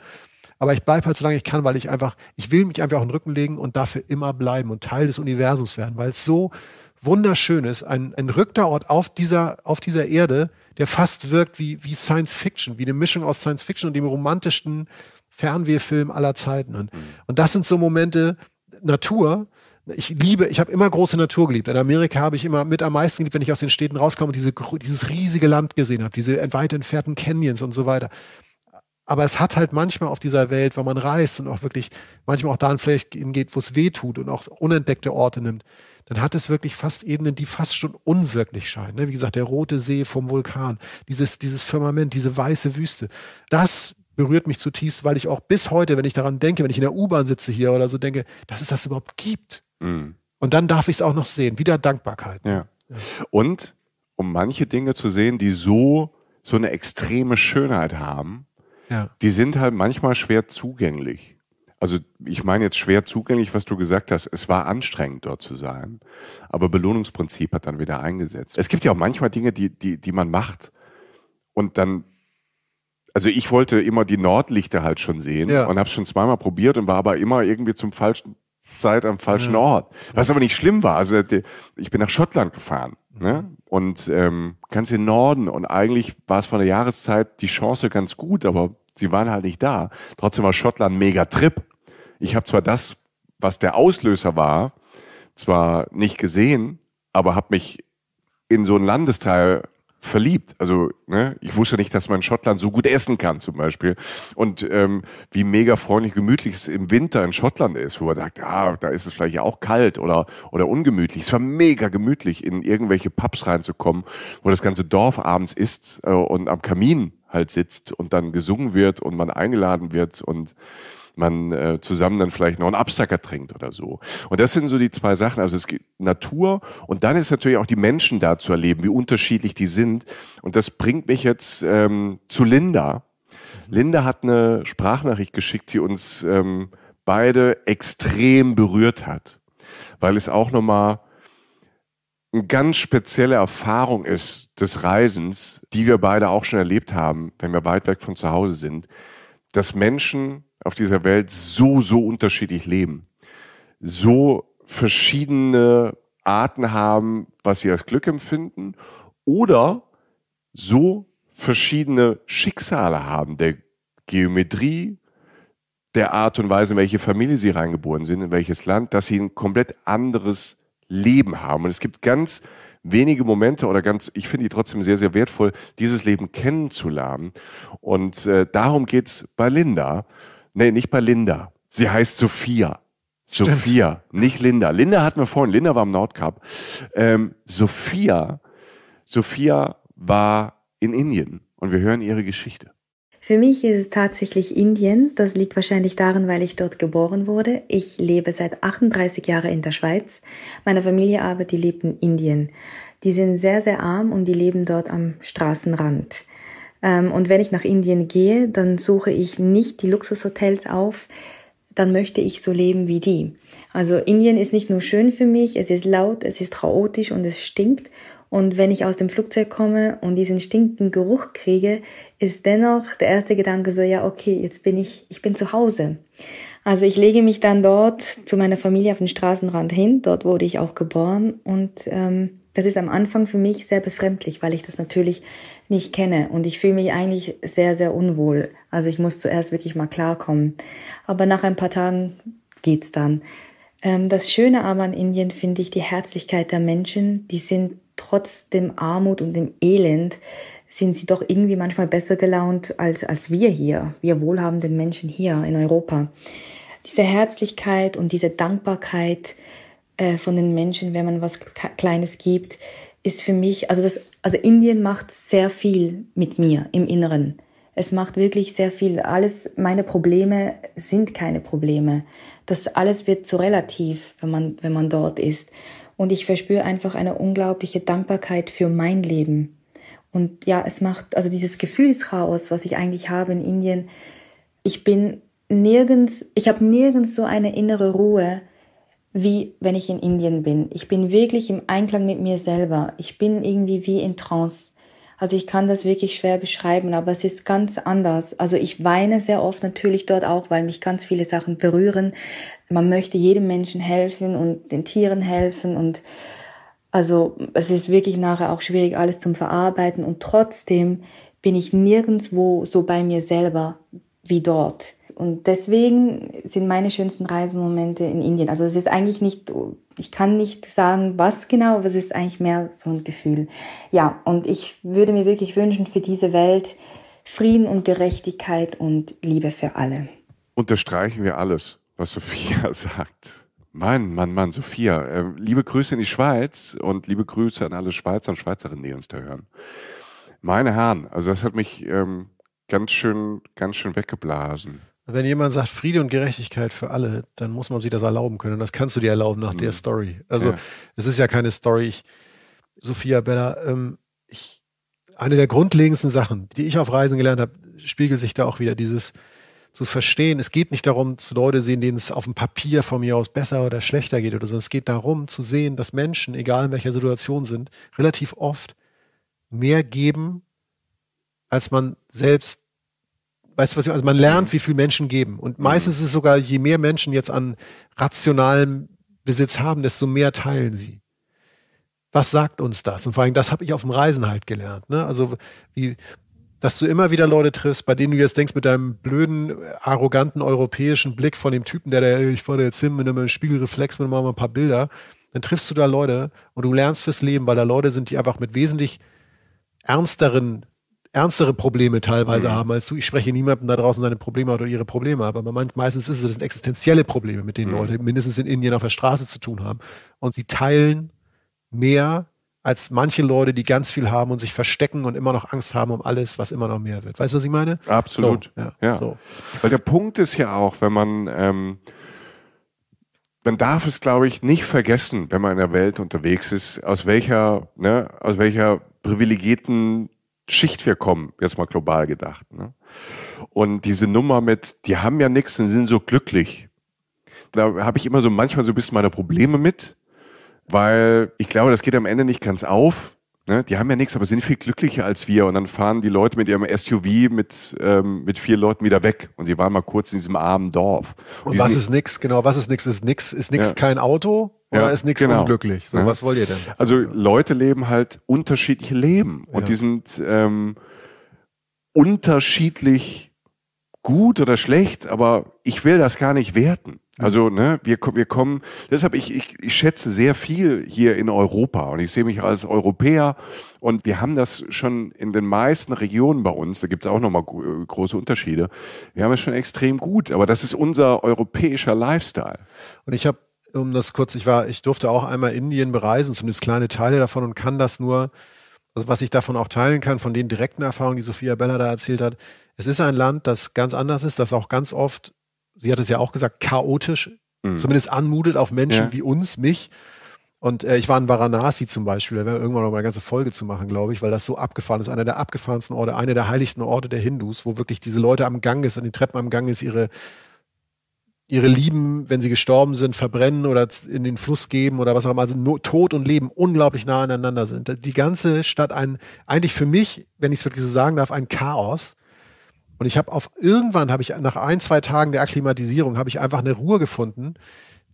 Aber ich bleibe halt so lange ich kann, weil ich einfach, ich will mich einfach auf den Rücken legen und dafür immer bleiben und Teil des Universums werden, weil es so wunderschön ist, ein, ein Ort auf dieser, auf dieser Erde, der fast wirkt wie, wie Science Fiction, wie eine Mischung aus Science Fiction und dem romantischsten Fernwehfilm aller Zeiten. Und, mhm. und das sind so Momente, Natur, ich liebe, ich habe immer große Natur geliebt. In Amerika habe ich immer mit am meisten geliebt, wenn ich aus den Städten rauskomme und diese, dieses riesige Land gesehen habe, diese weit entfernten Canyons und so weiter. Aber es hat halt manchmal auf dieser Welt, wenn man reist und auch wirklich manchmal auch dahin vielleicht hingeht, wo es weh tut und auch unentdeckte Orte nimmt, dann hat es wirklich fast Ebenen, die fast schon unwirklich scheinen. Ne? Wie gesagt, der rote See vom Vulkan, dieses, dieses Firmament, diese weiße Wüste. Das berührt mich zutiefst, weil ich auch bis heute, wenn ich daran denke, wenn ich in der U-Bahn sitze hier oder so, denke, dass es das überhaupt gibt. Mhm. Und dann darf ich es auch noch sehen. Wieder Dankbarkeit. Ja. Und um manche Dinge zu sehen, die so, so eine extreme Schönheit haben, ja. die sind halt manchmal schwer zugänglich. Also ich meine jetzt schwer zugänglich, was du gesagt hast. Es war anstrengend, dort zu sein, aber Belohnungsprinzip hat dann wieder eingesetzt. Es gibt ja auch manchmal Dinge, die, die, die man macht und dann also ich wollte immer die Nordlichter halt schon sehen ja. und habe schon zweimal probiert und war aber immer irgendwie zum falschen Zeit am falschen ja. Ort. Was aber nicht schlimm war. Also ich bin nach Schottland gefahren ne? und ähm, ganz in Norden und eigentlich war es von der Jahreszeit die Chance ganz gut, aber sie waren halt nicht da. Trotzdem war Schottland mega Trip. Ich habe zwar das, was der Auslöser war, zwar nicht gesehen, aber habe mich in so ein Landesteil verliebt. Also ne, ich wusste nicht, dass man in Schottland so gut essen kann zum Beispiel und ähm, wie mega freundlich gemütlich es im Winter in Schottland ist, wo man sagt, ah, da ist es vielleicht auch kalt oder oder ungemütlich. Es war mega gemütlich, in irgendwelche Pubs reinzukommen, wo das ganze Dorf abends isst äh, und am Kamin halt sitzt und dann gesungen wird und man eingeladen wird und man äh, zusammen dann vielleicht noch einen Absacker trinkt oder so. Und das sind so die zwei Sachen. Also es gibt Natur und dann ist natürlich auch die Menschen da zu erleben, wie unterschiedlich die sind. Und das bringt mich jetzt ähm, zu Linda. Linda hat eine Sprachnachricht geschickt, die uns ähm, beide extrem berührt hat, weil es auch nochmal eine ganz spezielle Erfahrung ist des Reisens, die wir beide auch schon erlebt haben, wenn wir weit weg von zu Hause sind, dass Menschen auf dieser Welt so, so unterschiedlich leben, so verschiedene Arten haben, was sie als Glück empfinden oder so verschiedene Schicksale haben, der Geometrie, der Art und Weise, in welche Familie sie reingeboren sind, in welches Land, dass sie ein komplett anderes Leben haben. Und es gibt ganz wenige Momente oder ganz, ich finde die trotzdem sehr, sehr wertvoll, dieses Leben kennenzulernen. Und äh, darum es bei Linda. Nee, nicht bei Linda. Sie heißt Sophia. Stimmt. Sophia, nicht Linda. Linda hatten wir vorhin, Linda war im Nordkap. Ähm, Sophia, Sophia war in Indien und wir hören ihre Geschichte. Für mich ist es tatsächlich Indien. Das liegt wahrscheinlich daran, weil ich dort geboren wurde. Ich lebe seit 38 Jahren in der Schweiz. Meine Familie aber, die lebt in Indien. Die sind sehr, sehr arm und die leben dort am Straßenrand. Ähm, und wenn ich nach Indien gehe, dann suche ich nicht die Luxushotels auf, dann möchte ich so leben wie die. Also Indien ist nicht nur schön für mich, es ist laut, es ist chaotisch und es stinkt. Und wenn ich aus dem Flugzeug komme und diesen stinkenden Geruch kriege, ist dennoch der erste Gedanke so, ja, okay, jetzt bin ich, ich bin zu Hause. Also ich lege mich dann dort zu meiner Familie auf den Straßenrand hin, dort wurde ich auch geboren und ähm, das ist am Anfang für mich sehr befremdlich, weil ich das natürlich nicht kenne und ich fühle mich eigentlich sehr, sehr unwohl. Also ich muss zuerst wirklich mal klarkommen. Aber nach ein paar Tagen geht's dann. Ähm, das Schöne aber an Indien finde ich die Herzlichkeit der Menschen. Die sind trotz dem Armut und dem Elend sind sie doch irgendwie manchmal besser gelaunt als, als wir hier, wir wohlhabenden Menschen hier in Europa. Diese Herzlichkeit und diese Dankbarkeit, äh, von den Menschen, wenn man was Kleines gibt, ist für mich, also das, also Indien macht sehr viel mit mir im Inneren. Es macht wirklich sehr viel. Alles, meine Probleme sind keine Probleme. Das alles wird zu relativ, wenn man, wenn man dort ist. Und ich verspüre einfach eine unglaubliche Dankbarkeit für mein Leben. Und ja, es macht, also dieses Gefühlschaos, was ich eigentlich habe in Indien, ich bin nirgends, ich habe nirgends so eine innere Ruhe wie wenn ich in Indien bin. Ich bin wirklich im Einklang mit mir selber. Ich bin irgendwie wie in Trance. Also ich kann das wirklich schwer beschreiben, aber es ist ganz anders. Also ich weine sehr oft natürlich dort auch, weil mich ganz viele Sachen berühren. Man möchte jedem Menschen helfen und den Tieren helfen und also es ist wirklich nachher auch schwierig, alles zum Verarbeiten und trotzdem bin ich nirgendwo so bei mir selber wie dort. Und deswegen sind meine schönsten Reisemomente in Indien. Also es ist eigentlich nicht, ich kann nicht sagen, was genau, aber es ist eigentlich mehr so ein Gefühl. Ja, und ich würde mir wirklich wünschen für diese Welt Frieden und Gerechtigkeit und Liebe für alle. Unterstreichen wir alles, was Sophia sagt. Mann, Mann, Mann, Sophia, äh, liebe Grüße in die Schweiz und liebe Grüße an alle Schweizer und Schweizerinnen, die uns da hören. Meine Herren, also das hat mich ähm, ganz schön, ganz schön weggeblasen. Wenn jemand sagt Friede und Gerechtigkeit für alle, dann muss man sich das erlauben können. Und das kannst du dir erlauben nach mhm. der Story. Also ja. es ist ja keine Story. Ich, Sophia Bella, ähm, ich, eine der grundlegendsten Sachen, die ich auf Reisen gelernt habe, spiegelt sich da auch wieder dieses zu verstehen. Es geht nicht darum, zu Leute sehen, denen es auf dem Papier von mir aus besser oder schlechter geht oder so. Es geht darum, zu sehen, dass Menschen, egal in welcher Situation sind, relativ oft mehr geben, als man selbst Weißt du, was ich, also man lernt, mhm. wie viel Menschen geben. Und mhm. meistens ist es sogar, je mehr Menschen jetzt an rationalem Besitz haben, desto mehr teilen sie. Was sagt uns das? Und vor allem, das habe ich auf dem Reisen halt gelernt. Ne? Also, wie, dass du immer wieder Leute triffst, bei denen du jetzt denkst, mit deinem blöden, arroganten europäischen Blick von dem Typen, der da, ich fahre jetzt hin mit einem Spiegelreflex, mit mal ein paar Bilder, dann triffst du da Leute und du lernst fürs Leben, weil da Leute sind, die einfach mit wesentlich ernsteren ernstere Probleme teilweise mhm. haben als du. Ich spreche niemandem da draußen seine Probleme oder ihre Probleme aber meistens ist es, das sind existenzielle Probleme, mit denen mhm. Leute mindestens in Indien auf der Straße zu tun haben. Und sie teilen mehr als manche Leute, die ganz viel haben und sich verstecken und immer noch Angst haben um alles, was immer noch mehr wird. Weißt du, was ich meine? Absolut. So, ja, ja. So. Weil der Punkt ist ja auch, wenn man, ähm, man darf es, glaube ich, nicht vergessen, wenn man in der Welt unterwegs ist, aus welcher, ne, aus welcher privilegierten Schicht wir kommen, jetzt mal global gedacht. Ne? Und diese Nummer mit, die haben ja nichts und sind so glücklich. Da habe ich immer so manchmal so ein bisschen meine Probleme mit, weil ich glaube, das geht am Ende nicht ganz auf. Ne? Die haben ja nichts, aber sind viel glücklicher als wir. Und dann fahren die Leute mit ihrem SUV mit, ähm, mit vier Leuten wieder weg. Und sie waren mal kurz in diesem armen Dorf. Und, und was ist nix? Genau, was ist nix? Ist nix, ist nix ja. kein Auto? Oder ja, ist nichts genau. unglücklich? So, ja. Was wollt ihr denn? Also Leute leben halt unterschiedliche Leben und ja. die sind ähm, unterschiedlich gut oder schlecht, aber ich will das gar nicht werten. Also, ne, wir, wir kommen, deshalb, ich, ich, ich schätze sehr viel hier in Europa und ich sehe mich als Europäer und wir haben das schon in den meisten Regionen bei uns, da gibt es auch nochmal große Unterschiede, wir haben es schon extrem gut, aber das ist unser europäischer Lifestyle. Und ich habe um das kurz, ich war, ich durfte auch einmal Indien bereisen, zumindest kleine Teile davon und kann das nur, also was ich davon auch teilen kann, von den direkten Erfahrungen, die Sophia Bella da erzählt hat. Es ist ein Land, das ganz anders ist, das auch ganz oft, sie hat es ja auch gesagt, chaotisch, mhm. zumindest anmutet auf Menschen ja. wie uns, mich. Und äh, ich war in Varanasi zum Beispiel, da werden wir irgendwann noch mal eine ganze Folge zu machen, glaube ich, weil das so abgefahren ist. Einer der abgefahrensten Orte, einer der heiligsten Orte der Hindus, wo wirklich diese Leute am Gang ist, an den Treppen am Gang ist, ihre ihre Lieben, wenn sie gestorben sind, verbrennen oder in den Fluss geben oder was auch immer. Also no Tod und Leben unglaublich nah aneinander sind. Die ganze Stadt ein, eigentlich für mich, wenn ich es wirklich so sagen darf, ein Chaos. Und ich habe auf irgendwann habe ich nach ein zwei Tagen der Akklimatisierung habe ich einfach eine Ruhe gefunden,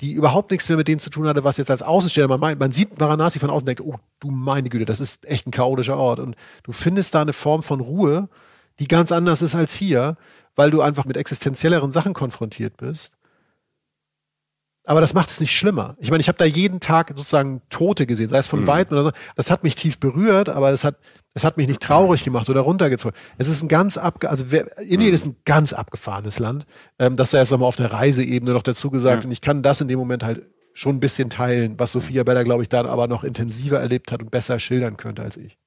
die überhaupt nichts mehr mit dem zu tun hatte, was jetzt als Außenstehender man meint. Man sieht Varanasi von außen und denkt, oh du meine Güte, das ist echt ein chaotischer Ort. Und du findest da eine Form von Ruhe, die ganz anders ist als hier, weil du einfach mit existenzielleren Sachen konfrontiert bist. Aber das macht es nicht schlimmer. Ich meine, ich habe da jeden Tag sozusagen Tote gesehen, sei es von mhm. weitem oder so. Das hat mich tief berührt, aber es hat, es hat mich nicht traurig gemacht oder runtergezogen. Es ist ein ganz abge, also wer, Indien mhm. ist ein ganz abgefahrenes Land. Ähm, das sei jetzt nochmal auf der Reiseebene noch dazu gesagt. Mhm. Und ich kann das in dem Moment halt schon ein bisschen teilen, was Sophia Beller, glaube ich, dann aber noch intensiver erlebt hat und besser schildern könnte als ich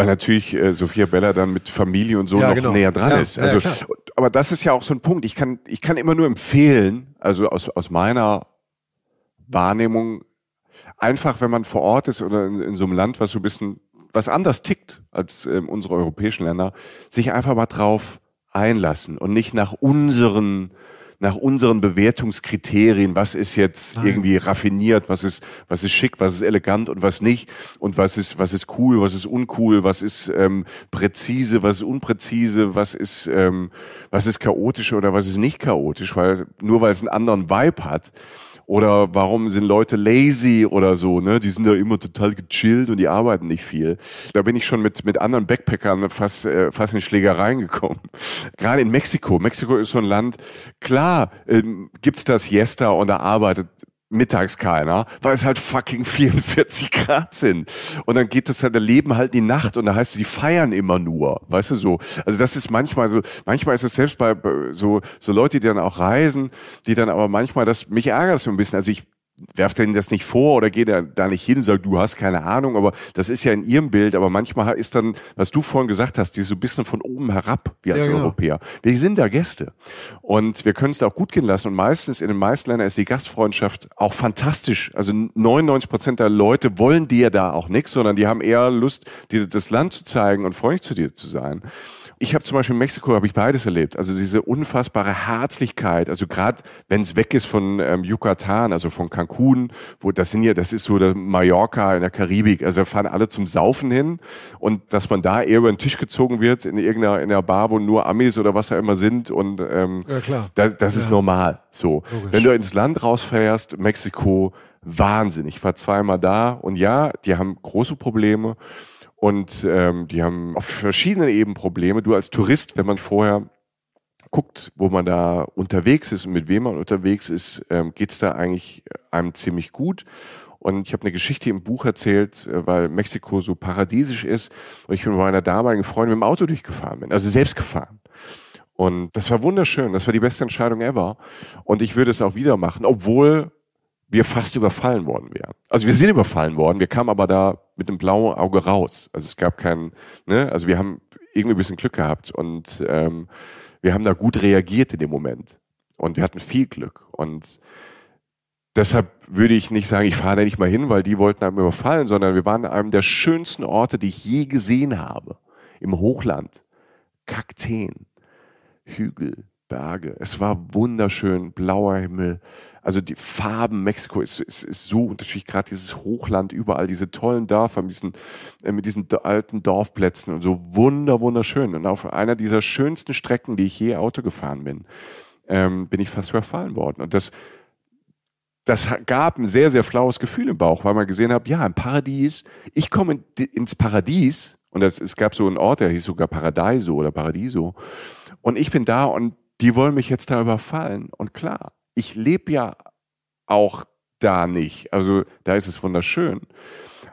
weil natürlich äh, Sophia Bella dann mit Familie und so ja, noch genau. näher dran ja, ist. Also, ja, aber das ist ja auch so ein Punkt. Ich kann, ich kann immer nur empfehlen, also aus, aus meiner Wahrnehmung, einfach wenn man vor Ort ist oder in, in so einem Land, was so ein bisschen was anders tickt als äh, unsere europäischen Länder, sich einfach mal drauf einlassen und nicht nach unseren nach unseren Bewertungskriterien, was ist jetzt Nein. irgendwie raffiniert, was ist, was ist schick, was ist elegant und was nicht und was ist, was ist cool, was ist uncool, was ist ähm, präzise, was ist unpräzise, was ist, ähm, was ist chaotisch oder was ist nicht chaotisch, weil nur weil es einen anderen Vibe hat, oder warum sind Leute lazy oder so, ne? Die sind da immer total gechillt und die arbeiten nicht viel. Da bin ich schon mit, mit anderen Backpackern fast, äh, fast in Schlägereien gekommen. Gerade in Mexiko. Mexiko ist so ein Land, klar ähm, gibt's das Siesta und da arbeitet mittags keiner, weil es halt fucking 44 Grad sind. Und dann geht das halt, da leben halt die Nacht und da heißt es, die feiern immer nur. Weißt du so? Also das ist manchmal so, manchmal ist es selbst bei so, so Leute, die dann auch reisen, die dann aber manchmal, das, mich ärgert so ein bisschen. Also ich werft denn das nicht vor oder geht da nicht hin und sagt, du hast keine Ahnung, aber das ist ja in ihrem Bild, aber manchmal ist dann, was du vorhin gesagt hast, die so ein bisschen von oben herab, wir als ja, genau. Europäer. Wir sind da Gäste und wir können es da auch gut gehen lassen und meistens in den meisten Ländern ist die Gastfreundschaft auch fantastisch. Also 99 Prozent der Leute wollen dir da auch nichts, sondern die haben eher Lust, dir das Land zu zeigen und freundlich zu dir zu sein ich habe zum Beispiel in Mexiko habe ich beides erlebt. Also diese unfassbare Herzlichkeit. Also gerade wenn es weg ist von ähm, Yucatan, also von Cancun, wo das sind ja, das ist so der Mallorca in der Karibik. Also da fahren alle zum Saufen hin und dass man da eher über den Tisch gezogen wird in irgendeiner in einer Bar, wo nur Amis oder was auch immer sind und ähm, ja, klar. Da, das ja. ist normal. So, Logisch. wenn du ins Land rausfährst, Mexiko Wahnsinn. Ich war zweimal da und ja, die haben große Probleme. Und ähm, die haben auf verschiedenen Ebenen Probleme. Du als Tourist, wenn man vorher guckt, wo man da unterwegs ist und mit wem man unterwegs ist, ähm, geht es da eigentlich äh, einem ziemlich gut. Und ich habe eine Geschichte im Buch erzählt, äh, weil Mexiko so paradiesisch ist. Und ich bin mit meiner damaligen Freundin mit dem Auto durchgefahren bin, also selbst gefahren. Und das war wunderschön. Das war die beste Entscheidung ever. Und ich würde es auch wieder machen, obwohl wir fast überfallen worden wären. Also wir sind überfallen worden, wir kamen aber da mit einem blauen Auge raus. Also es gab keinen, ne, also wir haben irgendwie ein bisschen Glück gehabt und ähm, wir haben da gut reagiert in dem Moment. Und wir hatten viel Glück. Und deshalb würde ich nicht sagen, ich fahre da nicht mal hin, weil die wollten einem überfallen, sondern wir waren an einem der schönsten Orte, die ich je gesehen habe. Im Hochland. Kakteen, Hügel, Berge. Es war wunderschön, blauer Himmel, also die Farben Mexiko ist, ist, ist so unterschiedlich, gerade dieses Hochland, überall diese tollen Dörfer mit diesen, äh, mit diesen alten Dorfplätzen und so wunder, wunderschön. Und auf einer dieser schönsten Strecken, die ich je Auto gefahren bin, ähm, bin ich fast überfallen worden. Und das, das gab ein sehr, sehr flaues Gefühl im Bauch, weil man gesehen hat, ja, ein Paradies, ich komme in, ins Paradies und das, es gab so einen Ort, der hieß sogar Paradeiso oder Paradiso und ich bin da und die wollen mich jetzt da überfallen und klar, ich lebe ja auch da nicht. Also da ist es wunderschön.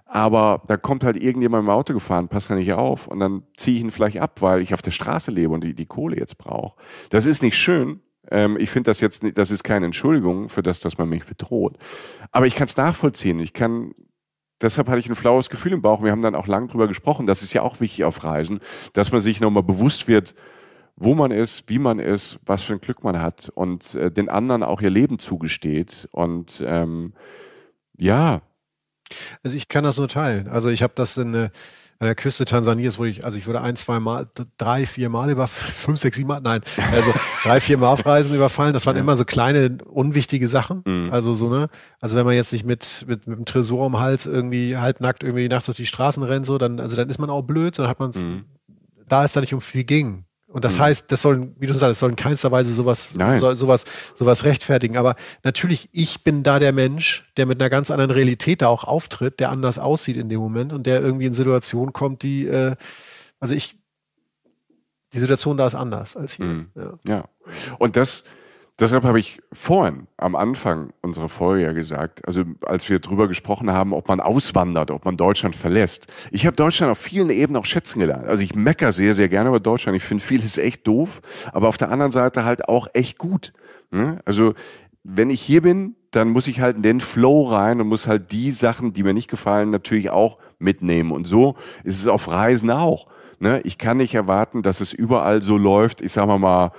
Aber da kommt halt irgendjemand im Auto gefahren, passt ja nicht auf und dann ziehe ich ihn vielleicht ab, weil ich auf der Straße lebe und die, die Kohle jetzt brauche. Das ist nicht schön. Ähm, ich finde das jetzt, nicht, das ist keine Entschuldigung für das, dass man mich bedroht. Aber ich kann es nachvollziehen. Ich kann deshalb hatte ich ein flaues Gefühl im Bauch. Wir haben dann auch lange drüber gesprochen. Das ist ja auch wichtig auf Reisen, dass man sich nochmal bewusst wird, wo man ist, wie man ist, was für ein Glück man hat und äh, den anderen auch ihr Leben zugesteht. Und ähm, ja. Also ich kann das nur teilen. Also ich habe das in äh, an der Küste Tansanias wo ich, also ich wurde ein, zwei Mal, drei, vier Mal über fünf, sechs, sieben Mal, nein, also drei, vier Mal auf Reisen überfallen. Das waren ja. immer so kleine, unwichtige Sachen. Mhm. Also so, ne? Also wenn man jetzt nicht mit, mit, mit dem Tresor am Hals irgendwie halbnackt irgendwie nachts durch die Straßen rennt, so, dann, also dann ist man auch blöd, dann hat man es, mhm. da ist da nicht um viel ging. Und das mhm. heißt, das sollen, wie du sagst, das sollen in keinster Weise sowas, so, sowas, sowas rechtfertigen. Aber natürlich, ich bin da der Mensch, der mit einer ganz anderen Realität da auch auftritt, der anders aussieht in dem Moment und der irgendwie in Situationen kommt, die, äh, also ich, die Situation da ist anders als hier. Mhm. Ja. ja. Und das, Deshalb habe ich vorhin am Anfang unserer Folge ja gesagt, also als wir drüber gesprochen haben, ob man auswandert, ob man Deutschland verlässt. Ich habe Deutschland auf vielen Ebenen auch schätzen gelernt. Also ich mecker sehr, sehr gerne über Deutschland. Ich finde vieles echt doof, aber auf der anderen Seite halt auch echt gut. Ne? Also wenn ich hier bin, dann muss ich halt in den Flow rein und muss halt die Sachen, die mir nicht gefallen, natürlich auch mitnehmen. Und so ist es auf Reisen auch. Ne? Ich kann nicht erwarten, dass es überall so läuft, ich sage mal mal,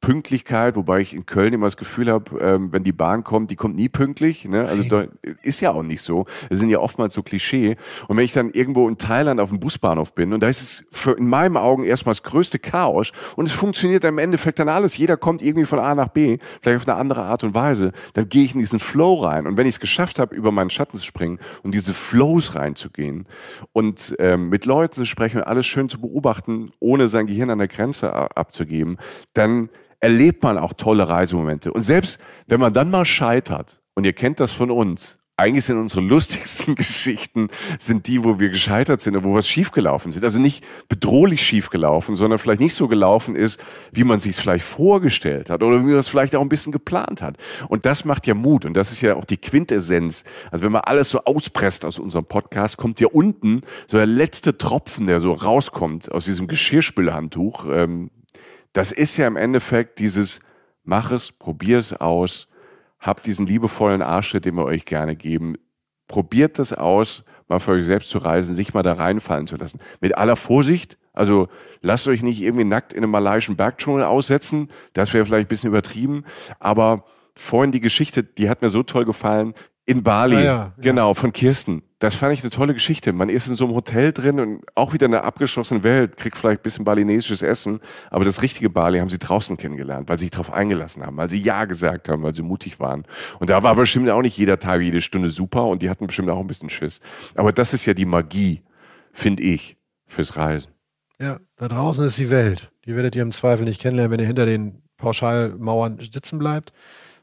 Pünktlichkeit, wobei ich in Köln immer das Gefühl habe, ähm, wenn die Bahn kommt, die kommt nie pünktlich. Ne? Also da, ist ja auch nicht so. Das sind ja oftmals so Klischee. Und wenn ich dann irgendwo in Thailand auf dem Busbahnhof bin und da ist es für, in meinen Augen erstmal das größte Chaos und es funktioniert im Endeffekt dann alles. Jeder kommt irgendwie von A nach B, vielleicht auf eine andere Art und Weise. Dann gehe ich in diesen Flow rein. Und wenn ich es geschafft habe, über meinen Schatten zu springen und diese Flows reinzugehen und ähm, mit Leuten zu sprechen und alles schön zu beobachten, ohne sein Gehirn an der Grenze abzugeben, dann erlebt man auch tolle Reisemomente. Und selbst wenn man dann mal scheitert, und ihr kennt das von uns, eigentlich sind unsere lustigsten Geschichten sind die, wo wir gescheitert sind und wo was schiefgelaufen ist. Also nicht bedrohlich schiefgelaufen, sondern vielleicht nicht so gelaufen ist, wie man sich es vielleicht vorgestellt hat oder wie man es vielleicht auch ein bisschen geplant hat. Und das macht ja Mut und das ist ja auch die Quintessenz. Also wenn man alles so auspresst aus unserem Podcast, kommt ja unten so der letzte Tropfen, der so rauskommt aus diesem Geschirrspülhandtuch, ähm, das ist ja im Endeffekt dieses mach es, probier es aus, habt diesen liebevollen Arsch, den wir euch gerne geben. Probiert das aus, mal für euch selbst zu reisen, sich mal da reinfallen zu lassen. Mit aller Vorsicht, also lasst euch nicht irgendwie nackt in einem malaiischen Bergdschungel aussetzen, das wäre vielleicht ein bisschen übertrieben, aber vorhin die Geschichte, die hat mir so toll gefallen. In Bali, ah, ja, genau, ja. von Kirsten. Das fand ich eine tolle Geschichte. Man ist in so einem Hotel drin und auch wieder in einer abgeschlossenen Welt, kriegt vielleicht ein bisschen balinesisches Essen, aber das richtige Bali haben sie draußen kennengelernt, weil sie sich darauf eingelassen haben, weil sie Ja gesagt haben, weil sie mutig waren. Und da war bestimmt auch nicht jeder Tag, jede Stunde super und die hatten bestimmt auch ein bisschen Schiss. Aber das ist ja die Magie, finde ich, fürs Reisen. Ja, da draußen ist die Welt. Die werdet ihr im Zweifel nicht kennenlernen, wenn ihr hinter den Pauschalmauern sitzen bleibt,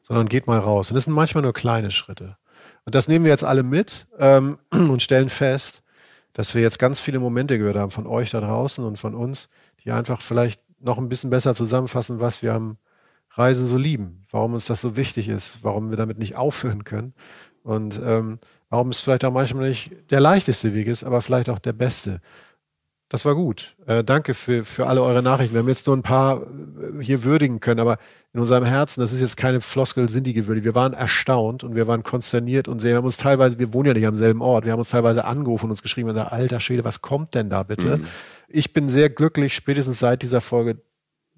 sondern geht mal raus. Und das sind manchmal nur kleine Schritte. Und das nehmen wir jetzt alle mit ähm, und stellen fest, dass wir jetzt ganz viele Momente gehört haben von euch da draußen und von uns, die einfach vielleicht noch ein bisschen besser zusammenfassen, was wir am Reisen so lieben, warum uns das so wichtig ist, warum wir damit nicht aufhören können und ähm, warum es vielleicht auch manchmal nicht der leichteste Weg ist, aber vielleicht auch der beste. Das war gut. Äh, danke für, für alle eure Nachrichten. Wir haben jetzt nur ein paar äh, hier würdigen können, aber in unserem Herzen, das ist jetzt keine Floskel, sind die gewürdigt. Wir waren erstaunt und wir waren konsterniert und sehr, wir haben uns teilweise, wir wohnen ja nicht am selben Ort, wir haben uns teilweise angerufen und uns geschrieben und gesagt, alter Schwede, was kommt denn da bitte? Mhm. Ich bin sehr glücklich, spätestens seit dieser Folge,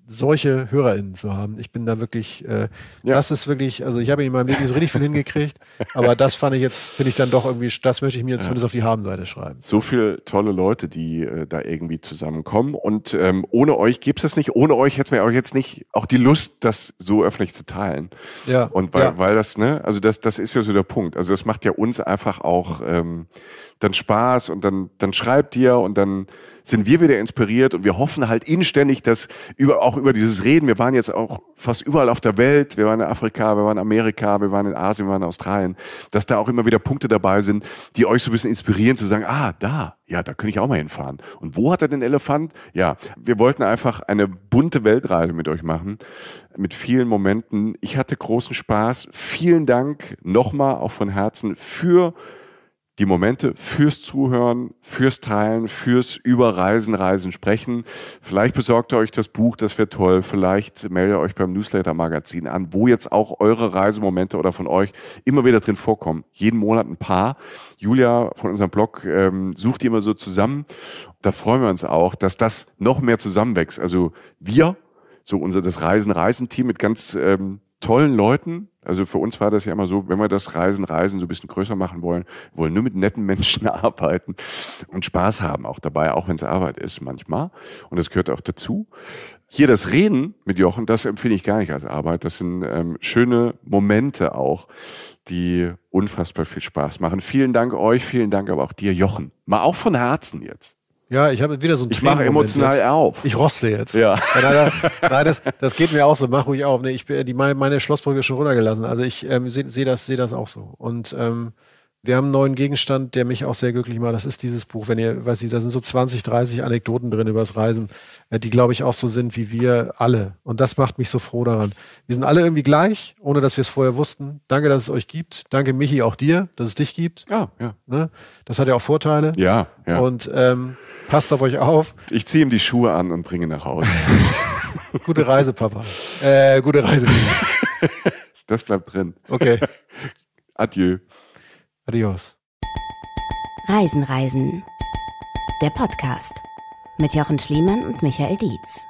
solche HörerInnen zu haben. Ich bin da wirklich, äh, ja. das ist wirklich, also ich habe in meinem Leben nicht so richtig viel hingekriegt, aber das fand ich jetzt, finde ich dann doch irgendwie, das möchte ich mir ja. zumindest auf die Habenseite schreiben. So viele tolle Leute, die äh, da irgendwie zusammenkommen und ähm, ohne euch gibt's das nicht, ohne euch hätten wir auch jetzt nicht auch die Lust, das so öffentlich zu teilen. Ja. Und weil, ja. weil das, ne, also das, das ist ja so der Punkt. Also das macht ja uns einfach auch ähm, dann Spaß und dann, dann schreibt ihr und dann sind wir wieder inspiriert und wir hoffen halt inständig, dass über, auch über dieses Reden, wir waren jetzt auch fast überall auf der Welt, wir waren in Afrika, wir waren in Amerika, wir waren in Asien, wir waren in Australien, dass da auch immer wieder Punkte dabei sind, die euch so ein bisschen inspirieren zu sagen, ah, da, ja, da könnte ich auch mal hinfahren. Und wo hat er den Elefant? Ja, wir wollten einfach eine bunte Weltreise mit euch machen, mit vielen Momenten. Ich hatte großen Spaß. Vielen Dank nochmal auch von Herzen für die Momente fürs Zuhören, fürs Teilen, fürs Überreisen, Reisen, Sprechen. Vielleicht besorgt ihr euch das Buch, das wäre toll. Vielleicht meldet ihr euch beim Newsletter-Magazin an, wo jetzt auch eure Reisemomente oder von euch immer wieder drin vorkommen. Jeden Monat ein paar. Julia von unserem Blog ähm, sucht die immer so zusammen. Da freuen wir uns auch, dass das noch mehr zusammenwächst. Also wir so unser das Reisen Reisen Team mit ganz ähm, tollen Leuten. Also für uns war das ja immer so, wenn wir das Reisen, Reisen so ein bisschen größer machen wollen, wollen nur mit netten Menschen arbeiten und Spaß haben auch dabei, auch wenn es Arbeit ist manchmal. Und das gehört auch dazu. Hier das Reden mit Jochen, das empfinde ich gar nicht als Arbeit. Das sind ähm, schöne Momente auch, die unfassbar viel Spaß machen. Vielen Dank euch, vielen Dank aber auch dir, Jochen. Mal auch von Herzen jetzt. Ja, ich habe wieder so ein Ich mache emotional jetzt. auf. Ich roste jetzt. Ja. ja leider, nein, das, das geht mir auch so. Mach ruhig auf. Nee, ich, äh, die, meine Schlossbrücke schon runtergelassen. Also ich ähm, sehe seh das, seh das auch so. Und ähm, wir haben einen neuen Gegenstand, der mich auch sehr glücklich macht. Das ist dieses Buch. Wenn ihr, weiß ich, da sind so 20, 30 Anekdoten drin über das Reisen, äh, die, glaube ich, auch so sind wie wir alle. Und das macht mich so froh daran. Wir sind alle irgendwie gleich, ohne dass wir es vorher wussten. Danke, dass es euch gibt. Danke, Michi, auch dir, dass es dich gibt. Ja, ah, ja. Ne? Das hat ja auch Vorteile. Ja, ja. Und ähm, passt auf euch auf. Ich ziehe ihm die Schuhe an und bringe nach Hause. gute Reise, Papa. Äh, gute Reise. Michi. Das bleibt drin. Okay. Adieu. Adios. Reisen, Reisen. Der Podcast mit Jochen Schliemann und Michael Dietz.